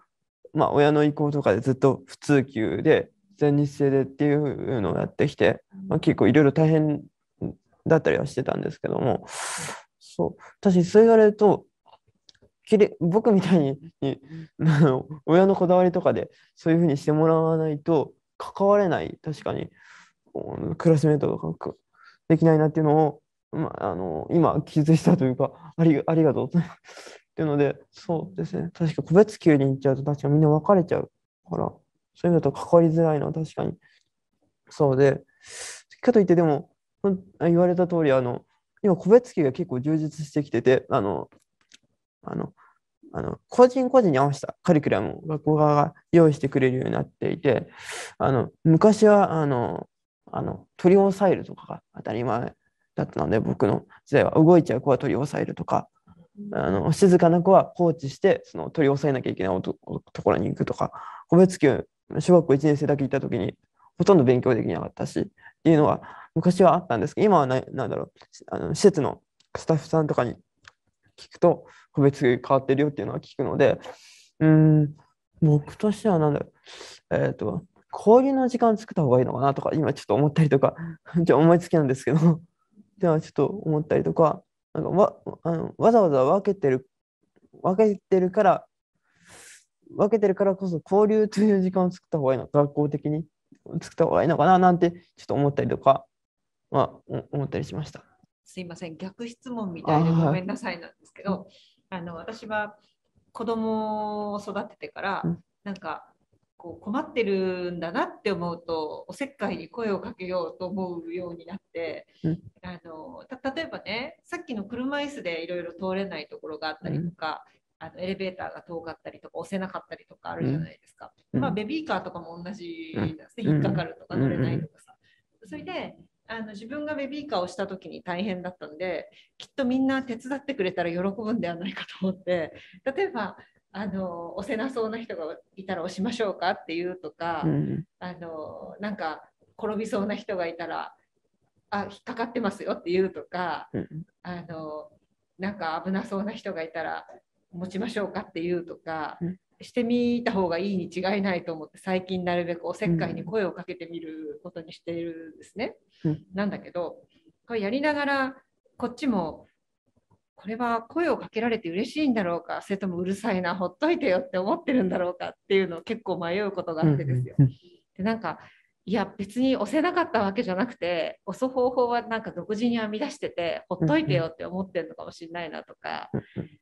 まあ、親の意向とかでずっと普通級で全日制でっていうのをやってきて、まあ、結構いろいろ大変だったりはしてたんですけども、そう、私、そう言われると、きれ僕みたいに親のこだわりとかでそういうふうにしてもらわないと関われない確かにクラスメートとかできないなっていうのを、まあ、あの今気づいたというかありありがとうっていうのでそうですね確か個別級に行っちゃうと確かみんな別れちゃうからそういうのと関わりづらいのは確かにそうでかといってでも言われた通り、あの、今、個別機が結構充実してきてて、あの、あの、あの個人個人に合わせたカリキュラムを学校側が用意してくれるようになっていて、あの昔はあのあの取り押さえるとかが当たり前だったので、僕の時代は動いちゃう子は取り押さえるとか、あの静かな子は放置してその取り押さえなきゃいけないところに行くとか個別級小学校1年生だけ行った時にほとんど勉強できなかったしっていうのは昔はあったんですけど、今はななんだろうあの、施設のスタッフさんとかに聞くと、個別変わってるよっていうのは聞くので、うん、僕としてはなんだろう、えっ、ー、と、交流の時間作った方がいいのかなとか、今ちょっと思ったりとか、じ ゃ思いつきなんですけど、じゃあちょっと思ったりとか、なんかわあのわざわざ分けてる、分けてるから、分けてるからこそ交流という時間を作った方がいいの、学校的に。作った方がいいのかななんてちょっと思ったりとか、まあ、思ったりしました。すいません逆質問みたいでごめんなさいなんですけどあの私は子供を育ててから、うん、なんかこう困ってるんだなって思うとおせっかいに声をかけようと思うようになって、うん、あの例えばねさっきの車椅子でいろいろ通れないところがあったりとか、あのエレベーターが遠かったりとか押せなかったりとかあるじゃないですか。うん、まあ、ベビーカーとかも同じですね。引っかかるとか乗れないとかさ。それであの自分がベビーカーをした時に大変だったんできっとみんな手伝ってくれたら喜ぶんではないかと思って例えばあの押せなそうな人がいたら押しましょうかっていうとか、うん、あのなんか転びそうな人がいたらあ引っかかってますよっていうとか、うん、あのなんか危なそうな人がいたら持ちましょうかっていうとか、してみた方がいいに違いないと思って最近なるべくおせっかいに声をかけてみることにしているんですね。うん、なんだけどこれやりながらこっちもこれは声をかけられて嬉しいんだろうかそれともうるさいなほっといてよって思ってるんだろうかっていうのを結構迷うことがあってですよ。でなんかいや別に押せなかったわけじゃなくて押す方法はなんか独自に編み出しててほっといてよって思ってるのかもしれないなとか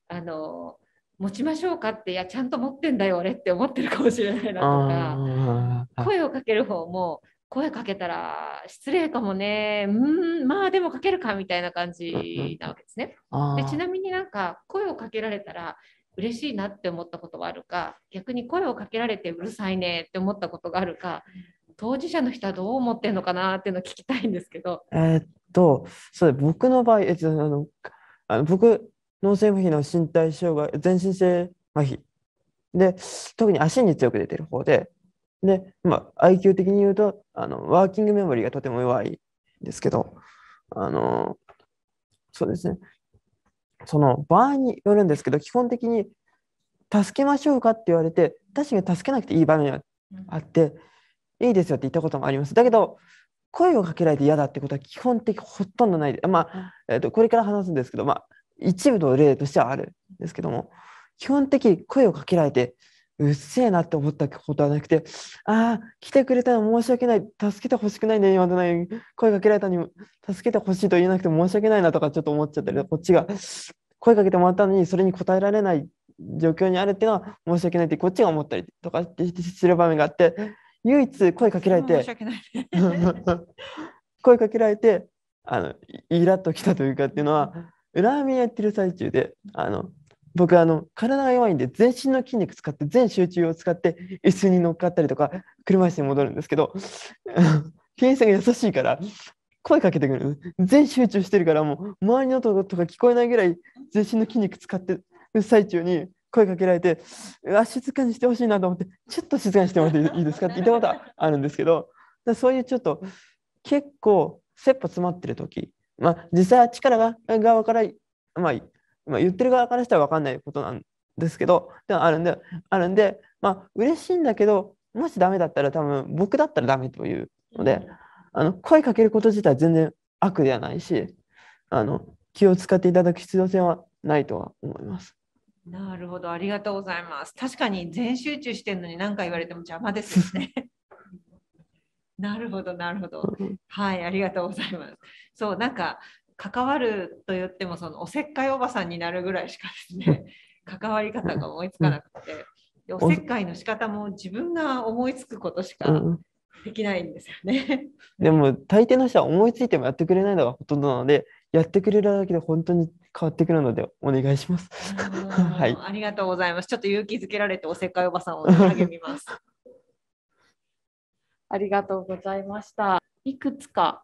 あの持ちましょうかっていやちゃんと持ってんだよ俺って思ってるかもしれないなとか声をかける方も声かけたら失礼かもねうんまあでもかけるかみたいな感じなわけですね。でちなみになんか声をかけられたら嬉しいなって思ったことがあるか逆に声をかけられてうるさいねって思ったことがあるか当事者の人はどう思ってんのかなっていうのを聞きたいんですけど。えー、っとそう僕の場合、えっと、あのあの僕脳性麻痺の身体障害、全身性麻痺。で、特に足に強く出てる方で、で、まあ、IQ 的に言うと、あの、ワーキングメモリーがとても弱いんですけど、あの、そうですね。その場合によるんですけど、基本的に助けましょうかって言われて、確かに助けなくていい場面があって、いいですよって言ったこともあります。だけど、声をかけられて嫌だってことは基本的ほとんどないで、まあ、えーと、これから話すんですけど、まあ、一部の例としてはあるんですけども基本的に声をかけられてうっせえなって思ったことはなくてああ来てくれたの申し訳ない助けてほしくないね今のない声かけられたのに助けてほしいと言えなくて申し訳ないなとかちょっと思っちゃったりこっちが声かけてもらったのにそれに応えられない状況にあるっていうのは申し訳ないってこっちが思ったりとかする場面があって唯一声かけられて 声かけられてあのイラッときたというかっていうのは裏編みやってる最中で、あの、僕あの体が弱いんで全身の筋肉使って全集中を使って椅子に乗っかったりとか車椅子に戻るんですけど店員 さんが優しいから声かけてくる全集中してるからもう周りの音とか聞こえないぐらい全身の筋肉使ってる最中に声かけられてうわ静かにしてほしいなと思ってちょっと静かにしてもらっていいですかって言ったことあるんですけどそういうちょっと結構切羽詰まってる時まあ、実際は力が側から、まあ、まあ、言ってる側からしたら分かんないことなんですけど、でもあるんで、あるんで、まあ、嬉しいんだけど、もしダメだったら多分僕だったらダメというので、あの声かけること自体全然悪ではないし、あの気を使っていただく必要性はないとは思います。なるほど、ありがとうございます。確かに全集中してるのに何か言われても邪魔ですね。なるほどなるほど。はいありがとうございます。そうなんか関わると言ってもそのおせっかいおばさんになるぐらいしかですね 関わり方が思いつかなくて。でおせっかいの仕方も自分が思いつくことしかできないんですよね。でも大抵の人は思いついてもやってくれないのがほとんどなのでやってくれるだけで本当に変わってくるのでお願いします。はい、ありがとうございます。ちょっと勇気づけられておせっかいおばさんを励みます。ありがとうございました。いくつか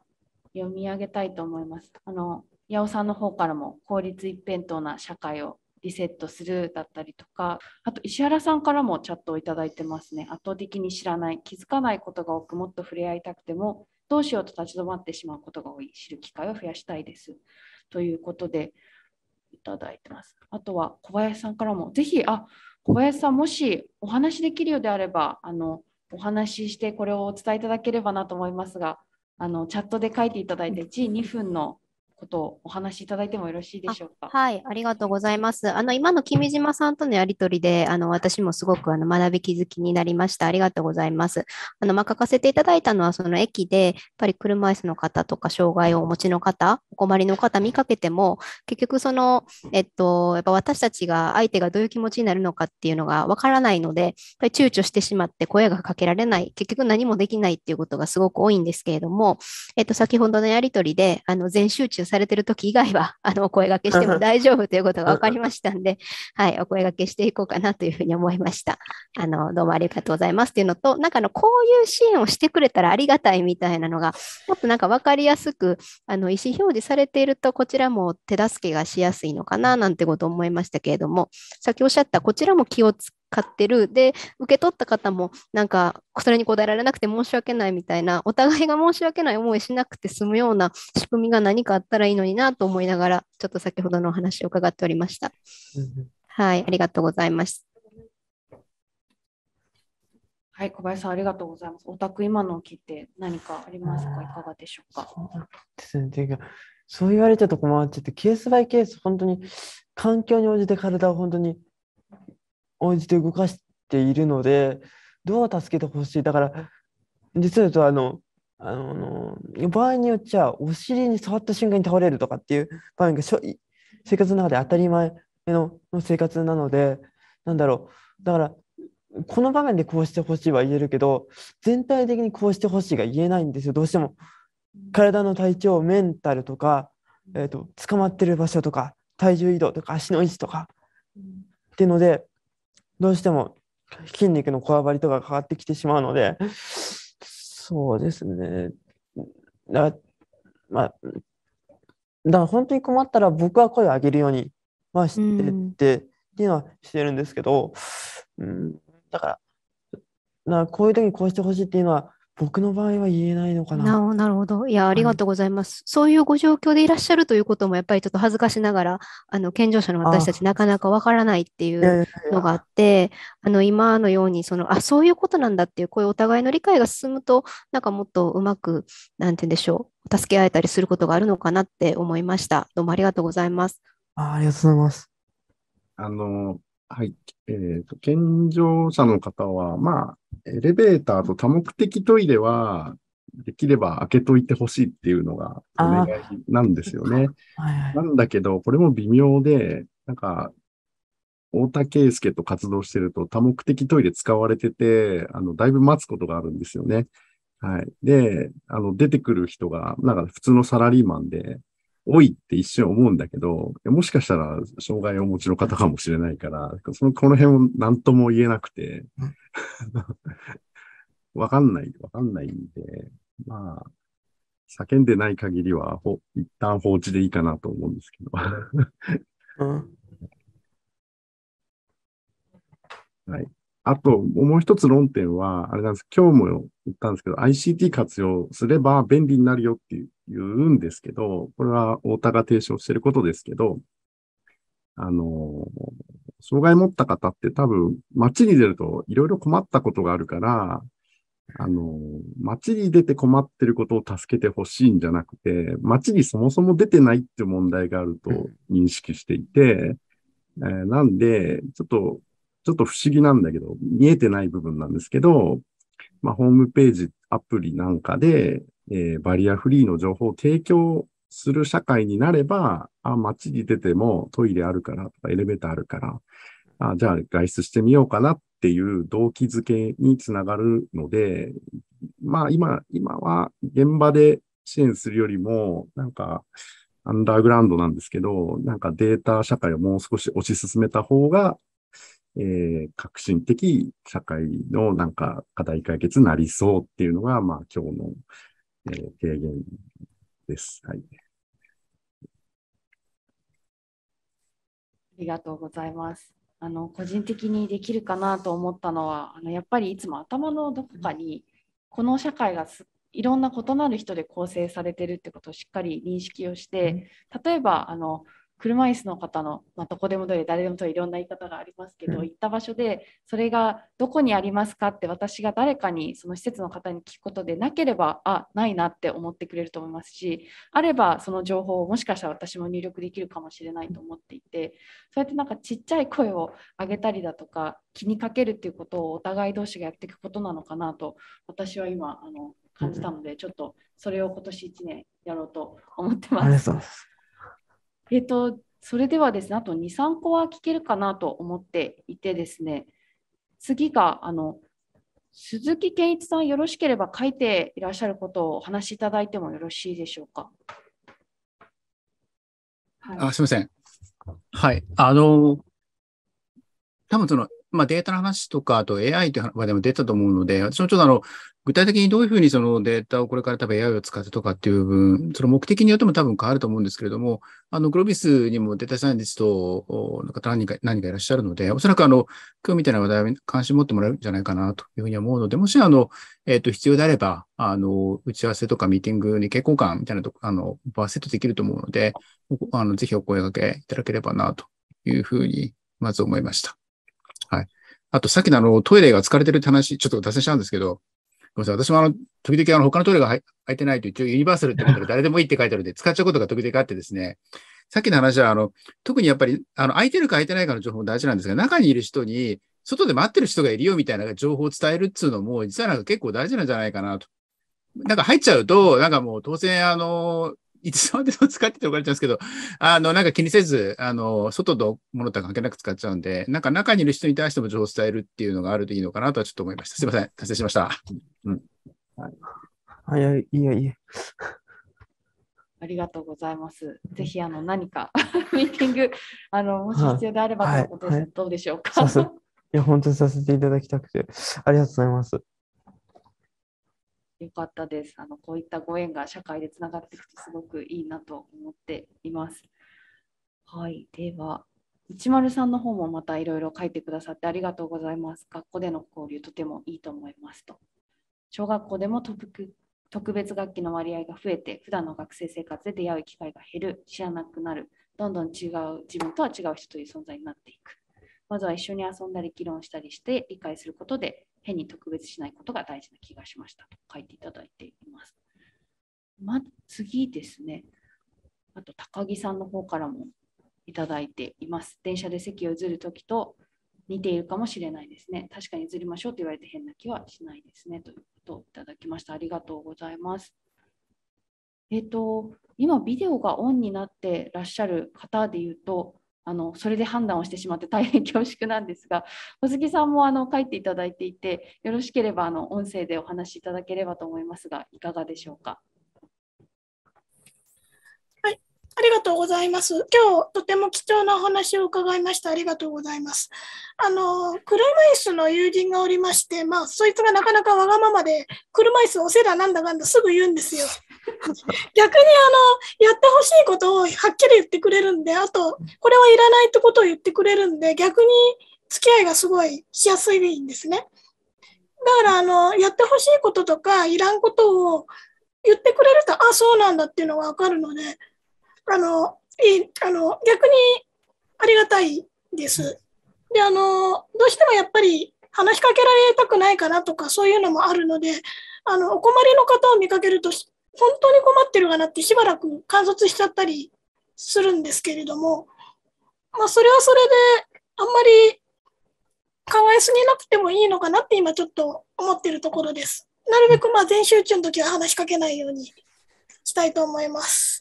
読み上げたいと思います。あの八尾さんの方からも効率一辺倒な社会をリセットするだったりとかあと石原さんからもチャットを頂いてますね圧倒的に知らない気づかないことが多くもっと触れ合いたくてもどうしようと立ち止まってしまうことが多い知る機会を増やしたいですということでいただいてますあとは小林さんからもぜひあ小林さんもしお話できるようであればあのお話ししてこれをお伝えいただければなと思いますがあのチャットで書いていただいて1 2分のことをお話しいただいてもよろしいでしょうか。はい、ありがとうございます。あの今の君島さんとのやり取りで、あの私もすごくあの学び気づきになりました。ありがとうございます。あのまあ、書かせていただいたのはその駅でやっぱり車椅子の方とか障害をお持ちの方、お困りの方見かけても結局そのえっとやっぱ私たちが相手がどういう気持ちになるのかっていうのがわからないので、やっぱり躊躇してしまって声がかけられない、結局何もできないっていうことがすごく多いんですけれども、えっと先ほどのやり取りであの全集中されてる時以外は、あの、お声がけしても大丈夫ということが分かりましたんで、はい、お声がけしていこうかなというふうに思いました。あの、どうもありがとうございますっていうのと、なんかあの、こういう支援をしてくれたらありがたいみたいなのが、もっとなんか分かりやすく、あの、意思表示されていると、こちらも手助けがしやすいのかな、なんてこと思いましたけれども、さっきおっしゃった、こちらも気をつ買ってる。で、受け取った方も、なんか、それに答えられなくて申し訳ないみたいな、お互いが申し訳ない思いしなくて済むような仕組みが何かあったらいいのになと思いながら、ちょっと先ほどのお話を伺っておりました。はい、ありがとうございます。はい、小林さんありがとうございます。お宅今のを聞いて何かありますかいかがでしょうか。そうそう言われたとこもあっちゃってケースバイケース本当に環境に応じて体を本当に応じて動かしているのでどう助けてほしいだから実は言うとあのあの場合によっちゃお尻に触った瞬間に倒れるとかっていう場合が生活の中で当たり前の生活なのでなんだろうだからこの場面でこうしてほしいは言えるけど全体的にこうしてほしいが言えないんですよどうしても体の体調メンタルとか、えーと、捕まってる場所とか体重移動とか足の位置とかっていうのでどうしても筋肉のこわばりとかかかってきてしまうので、そうですね。だまあ、だから本当に困ったら僕は声を上げるように、まあ、してて、っていうのはしてるんですけど、うん、だから、なこういう時にこうしてほしいっていうのは僕の場合は言えないのかな。なるほど。いや、ありがとうございます。そういうご状況でいらっしゃるということも、やっぱりちょっと恥ずかしながら、あの、健常者の私たちなかなかわからないっていうのがあって、あの、今のように、その、あ、そういうことなんだっていう、こういうお互いの理解が進むと、なんかもっとうまく、なんて言うんでしょう、助け合えたりすることがあるのかなって思いました。どうもありがとうございます。あありがとうございます。あの、はい。えっ、ー、と、健常者の方は、まあ、エレベーターと多目的トイレは、できれば開けといてほしいっていうのがお願いなんですよね。はいはい、なんだけど、これも微妙で、なんか、太田圭介と活動してると多目的トイレ使われてて、あの、だいぶ待つことがあるんですよね。はい。で、あの、出てくる人が、なんか普通のサラリーマンで、多いって一瞬思うんだけど、もしかしたら障害をお持ちの方かもしれないから、その、この辺を何とも言えなくて、わかんない、わかんないんで、まあ、叫んでない限りは、ほ、一旦放置でいいかなと思うんですけど。うん、はい。あと、もう一つ論点は、あれなんです。今日も言ったんですけど、ICT 活用すれば便利になるよって言うんですけど、これは太田が提唱してることですけど、あの、障害持った方って多分、街に出るといろいろ困ったことがあるから、あの、街に出て困ってることを助けてほしいんじゃなくて、街にそもそも出てないって問題があると認識していて、えー、なんで、ちょっとちょっと不思議なんだけど、見えてない部分なんですけど、まあ、ホームページ、アプリなんかで、えー、バリアフリーの情報を提供する社会になれば、あ、街に出てもトイレあるからとかエレベーターあるから、あじゃあ外出してみようかなっていう動機づけにつながるので、まあ今、今は現場で支援するよりも、なんか、アンダーグラウンドなんですけど、なんかデータ社会をもう少し推し進めた方が、えー、革新的社会のなんか課題解決になりそうっていうのが、まあ今日の、えー、提言です。はい。ありがとうございます。あの個人的にできるかなと思ったのはあのやっぱりいつも頭のどこかにこの社会がいろんな異なる人で構成されてるってことをしっかり認識をして例えばあの車椅子の方の、まあ、どこでもどれ誰でもといろんな言い方がありますけど、行った場所でそれがどこにありますかって私が誰かにその施設の方に聞くことでなければあないなって思ってくれると思いますしあればその情報をもしかしたら私も入力できるかもしれないと思っていてそうやってなんかちっちゃい声を上げたりだとか気にかけるっていうことをお互い同士がやっていくことなのかなと私は今あの感じたので、ちょっとそれを今年1年やろうと思ってます。えっ、ー、と、それではですね、あと2、3個は聞けるかなと思っていてですね、次が、あの、鈴木健一さん、よろしければ書いていらっしゃることをお話しいただいてもよろしいでしょうか。はい、あすみません。はい。あの、多分そのまあ、データの話とか、あと AI という話でも出たと思うので、私もちょっとあの、具体的にどういうふうにそのデータをこれから多分 AI を使ってとかっていう部分、その目的によっても多分変わると思うんですけれども、あの、グロビスにもデータサイエンティストの方何か、何かいらっしゃるので、おそらくあの、今日みたいな話題に関心持ってもらえるんじゃないかなというふうに思うので、もしあの、えっ、ー、と、必要であれば、あの、打ち合わせとかミーティングに傾向感みたいなとこ、あの、バーセットできると思うので、あの、ぜひお声掛けいただければなというふうに、まず思いました。はい。あと、さっきのあの、トイレが疲れてるって話、ちょっと脱線しちゃうんですけど、ごめんなさい。私もあの、時々あの、他のトイレが空いてないと一応ユニバーサルっててある、誰でもいいって書いてあるんで、使っちゃうことが時々あってですね、さっきの話はあの、特にやっぱり、あの、空いてるか空いてないかの情報も大事なんですが、中にいる人に、外で待ってる人がいるよみたいな情報を伝えるっていうのも、実はなんか結構大事なんじゃないかなと。なんか入っちゃうと、なんかもう当然あの、いつまでも使ってて怒られちゃうんですけど、あの、なんか気にせず、あの、外と物と関係なく使っちゃうんで、なんか中にいる人に対しても情報を伝えるっていうのがあるといいのかなとはちょっと思いました。すいません。達成しました。うん。はい。はいや、いや、いありがとうございます。ぜひ、あの、何か ミーティング、あの、もし必要であればということではいどうでしょうか。いや、本当にさせていただきたくて、ありがとうございます。よかったです。あのこういったご縁が社会でつながっていくとすごくいいなと思っています。はい、では、一丸さんの方もまたいろいろ書いてくださってありがとうございます。学校での交流とてもいいと思いますと。小学校でも特別学級の割合が増えて、普段の学生生活で出会う機会が減る、知らなくなる、どんどん違う、自分とは違う人という存在になっていく。まずは一緒に遊んだり議論したりして理解することで変に特別しないことが大事な気がしましたと書いていただいています。ま、次ですね。あと高木さんの方からもいただいています。電車で席を譲るときと似ているかもしれないですね。確かに譲りましょうと言われて変な気はしないですね。ということをいただきました。ありがとうございます。えっ、と、今ビデオがオンになってらっしゃる方で言うと、あのそれで判断をしてしまって大変恐縮なんですが 小杉さんもあの書いていただいていてよろしければあの音声でお話しいただければと思いますがいかがでしょうか。ありがとうございます。今日とても貴重なお話を伺いました。ありがとうございます。あの、車椅子の友人がおりまして、まあ、そいつがなかなかわがままで、車椅子おせ話なんだかんだすぐ言うんですよ。逆にあの、やってほしいことをはっきり言ってくれるんで、あと、これはいらないってことを言ってくれるんで、逆に付き合いがすごいしやすいんですね。だからあの、やってほしいこととか、いらんことを言ってくれると、あ、そうなんだっていうのがわかるので、あの、いあの、逆にありがたいです。で、あの、どうしてもやっぱり話しかけられたくないかなとか、そういうのもあるので、あの、お困りの方を見かけると、本当に困ってるかなってしばらく観察しちゃったりするんですけれども、まあ、それはそれで、あんまり考えすぎなくてもいいのかなって今ちょっと思ってるところです。なるべくまあ全集中の時は話しかけないようにしたいと思います。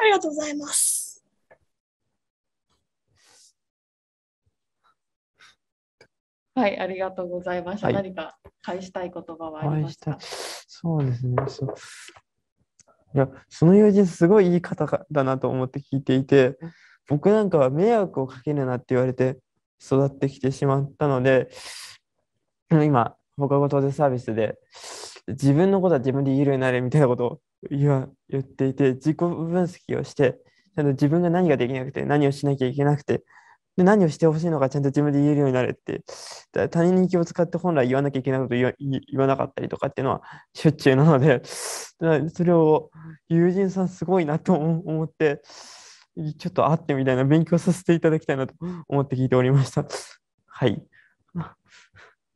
ありがとうございます。はい、ありがとうございました。はい、何か返したい言葉はありましたそうですね。そういや、その友人すごいいい方だなと思って聞いていて、僕なんかは迷惑をかけるなって言われて育ってきてしまったので、今、放課後当然サービスで自分のことは自分で言えるようになれみたいなことを言っていて、自己分析をして、ちゃんと自分が何ができなくて、何をしなきゃいけなくて、で何をしてほしいのかちゃんと自分で言えるようになるって、他人に気を使って本来言わなきゃいけないこと言わなかったりとかっていうのはしょっちゅうなので、それを友人さんすごいなと思って、ちょっと会ってみたいな勉強させていただきたいなと思って聞いておりました。はい。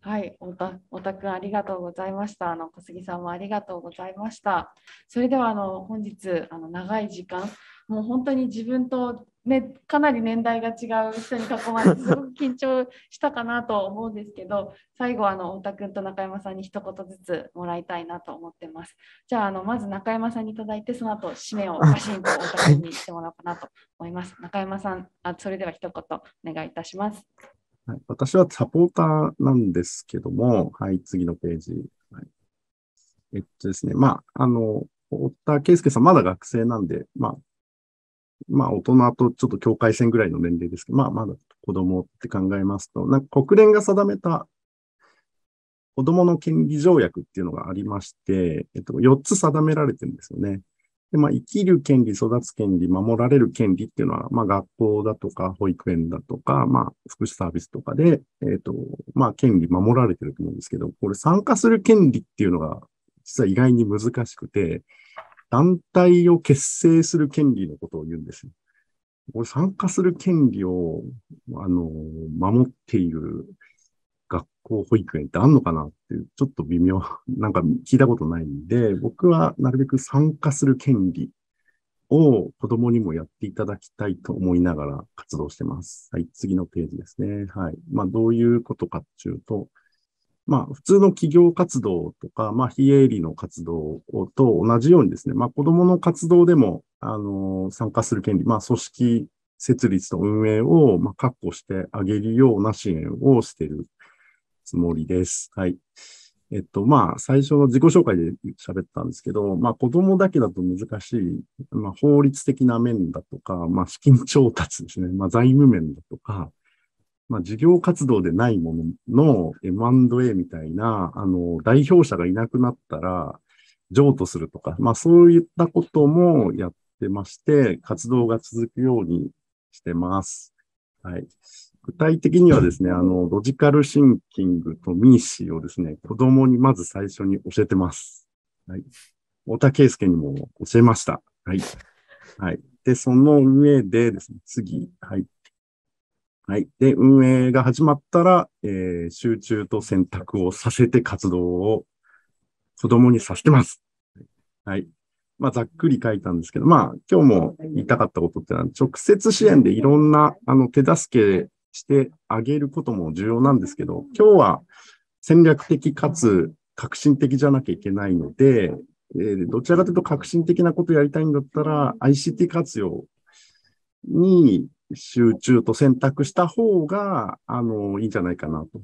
はい、おた、おたくんありがとうございました。あの、小杉さんもありがとうございました。それでは、あの、本日、あの、長い時間、もう本当に自分と、ね、かなり年代が違う人に囲まれて、すごく緊張したかなと思うんですけど、最後、あの、おたくんと中山さんに一言ずつもらいたいなと思ってます。じゃあ、あの、まず中山さんに頂いて、その後、締めをバシンとおたくんにしてもらおうかなと思います。中山さん、あそれでは一言お願いいたします。はい、私はサポーターなんですけども、はい、次のページ。はい、えっとですね、まあ、あの、太田圭介さん、まだ学生なんで、まあ、まあ、大人とちょっと境界線ぐらいの年齢ですけど、まあ、まだ子供って考えますと、なんか国連が定めた子供の権利条約っていうのがありまして、えっと、4つ定められてるんですよね。で、まあ、生きる権利、育つ権利、守られる権利っていうのは、まあ、学校だとか、保育園だとか、まあ、福祉サービスとかで、えっ、ー、と、まあ、権利守られてると思うんですけど、これ参加する権利っていうのが、実は意外に難しくて、団体を結成する権利のことを言うんですよ。これ参加する権利を、あの、守っている学校保育園ってあんのかなっていう、ちょっと微妙、なんか聞いたことないんで、僕はなるべく参加する権利を子供にもやっていただきたいと思いながら活動してます。はい、次のページですね。はい。まあ、どういうことかっていうと、まあ、普通の企業活動とか、まあ、非営利の活動と同じようにですね、まあ、子供の活動でも、あの、参加する権利、まあ、組織設立と運営を、まあ、確保してあげるような支援をしているつもりです。はい。えっと、まあ、最初の自己紹介で喋ったんですけど、まあ、子供だけだと難しい、まあ、法律的な面だとか、まあ、資金調達ですね、まあ、財務面だとか、まあ、事業活動でないものの M&A みたいな、あの、代表者がいなくなったら、譲渡するとか、まあ、そういったこともやってまして、活動が続くようにしてます。はい。具体的にはですね、あの、ロジカルシンキングとミーシーをですね、子供にまず最初に教えてます。はい。太田圭介にも教えました。はい。はい。で、その上でですね、次、はい。はい。で、運営が始まったら、えー、集中と選択をさせて活動を子供にさせてます。はい。まあ、ざっくり書いたんですけど、まあ、今日も言いたかったことってのは、直接支援でいろんな、あの、手助けしてあげることも重要なんですけど、今日は戦略的かつ革新的じゃなきゃいけないので、えー、どちらかというと革新的なことやりたいんだったら、ICT 活用に集中と選択した方が、あの、いいんじゃないかなと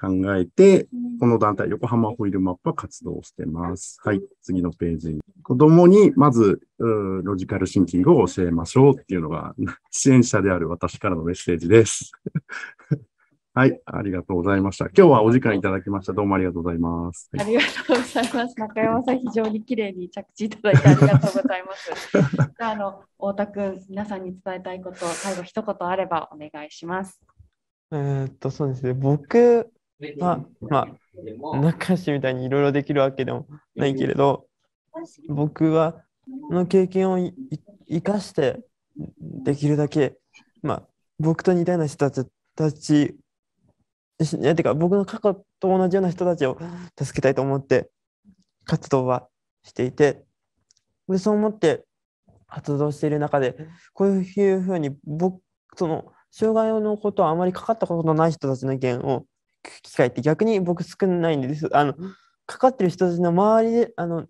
考えて、この団体、横浜ホイールマップは活動してます。はい、次のページ。子供にまず、ロジカルシンキングを教えましょうっていうのが、支援者である私からのメッセージです。はい、ありがとうございました。今日はお時間いただきました。どうもありがとうございます。はい、ありがとうございます。中山さん、非常に綺麗に着地いただいてありがとうございます。じゃあ、あの、太田君、皆さんに伝えたいこと、最後一言あればお願いします。えっと、そうですね。僕まあ、まあ、中氏みたいにいろいろできるわけでもないけれど、僕はの経験を生かしてできるだけ、まあ、僕と似たような人たちいやてか僕の過去と同じような人たちを助けたいと思って活動はしていてでそう思って活動している中でこういうふうに僕その障害のことはあまりかかったことのない人たちの意見を機会って逆に僕少ないんですあのかかってる人たちの周りであの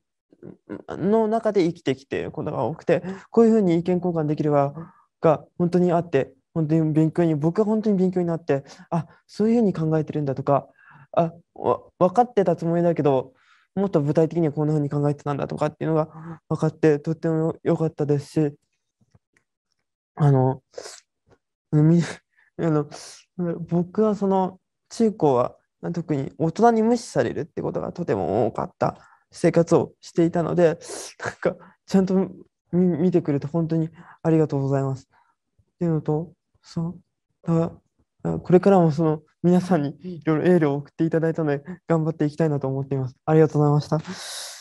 の中で生きてきてることが多くてこういうふうに意見交換できるばが本当にあって本当に勉強に僕は本当に勉強になってあそういうふうに考えてるんだとかあ分かってたつもりだけどもっと具体的にはこんなふうに考えてたんだとかっていうのが分かってとっても良かったですしあのみ あの僕はその中高は特に大人に無視されるってことがとても多かった生活をしていたのでなんかちゃんと見てくれて本当にありがとうございます。っていうのとそうこれからもその皆さんにいろいろエールを送っていただいたので頑張っていきたいなと思っています。ありがとうございました。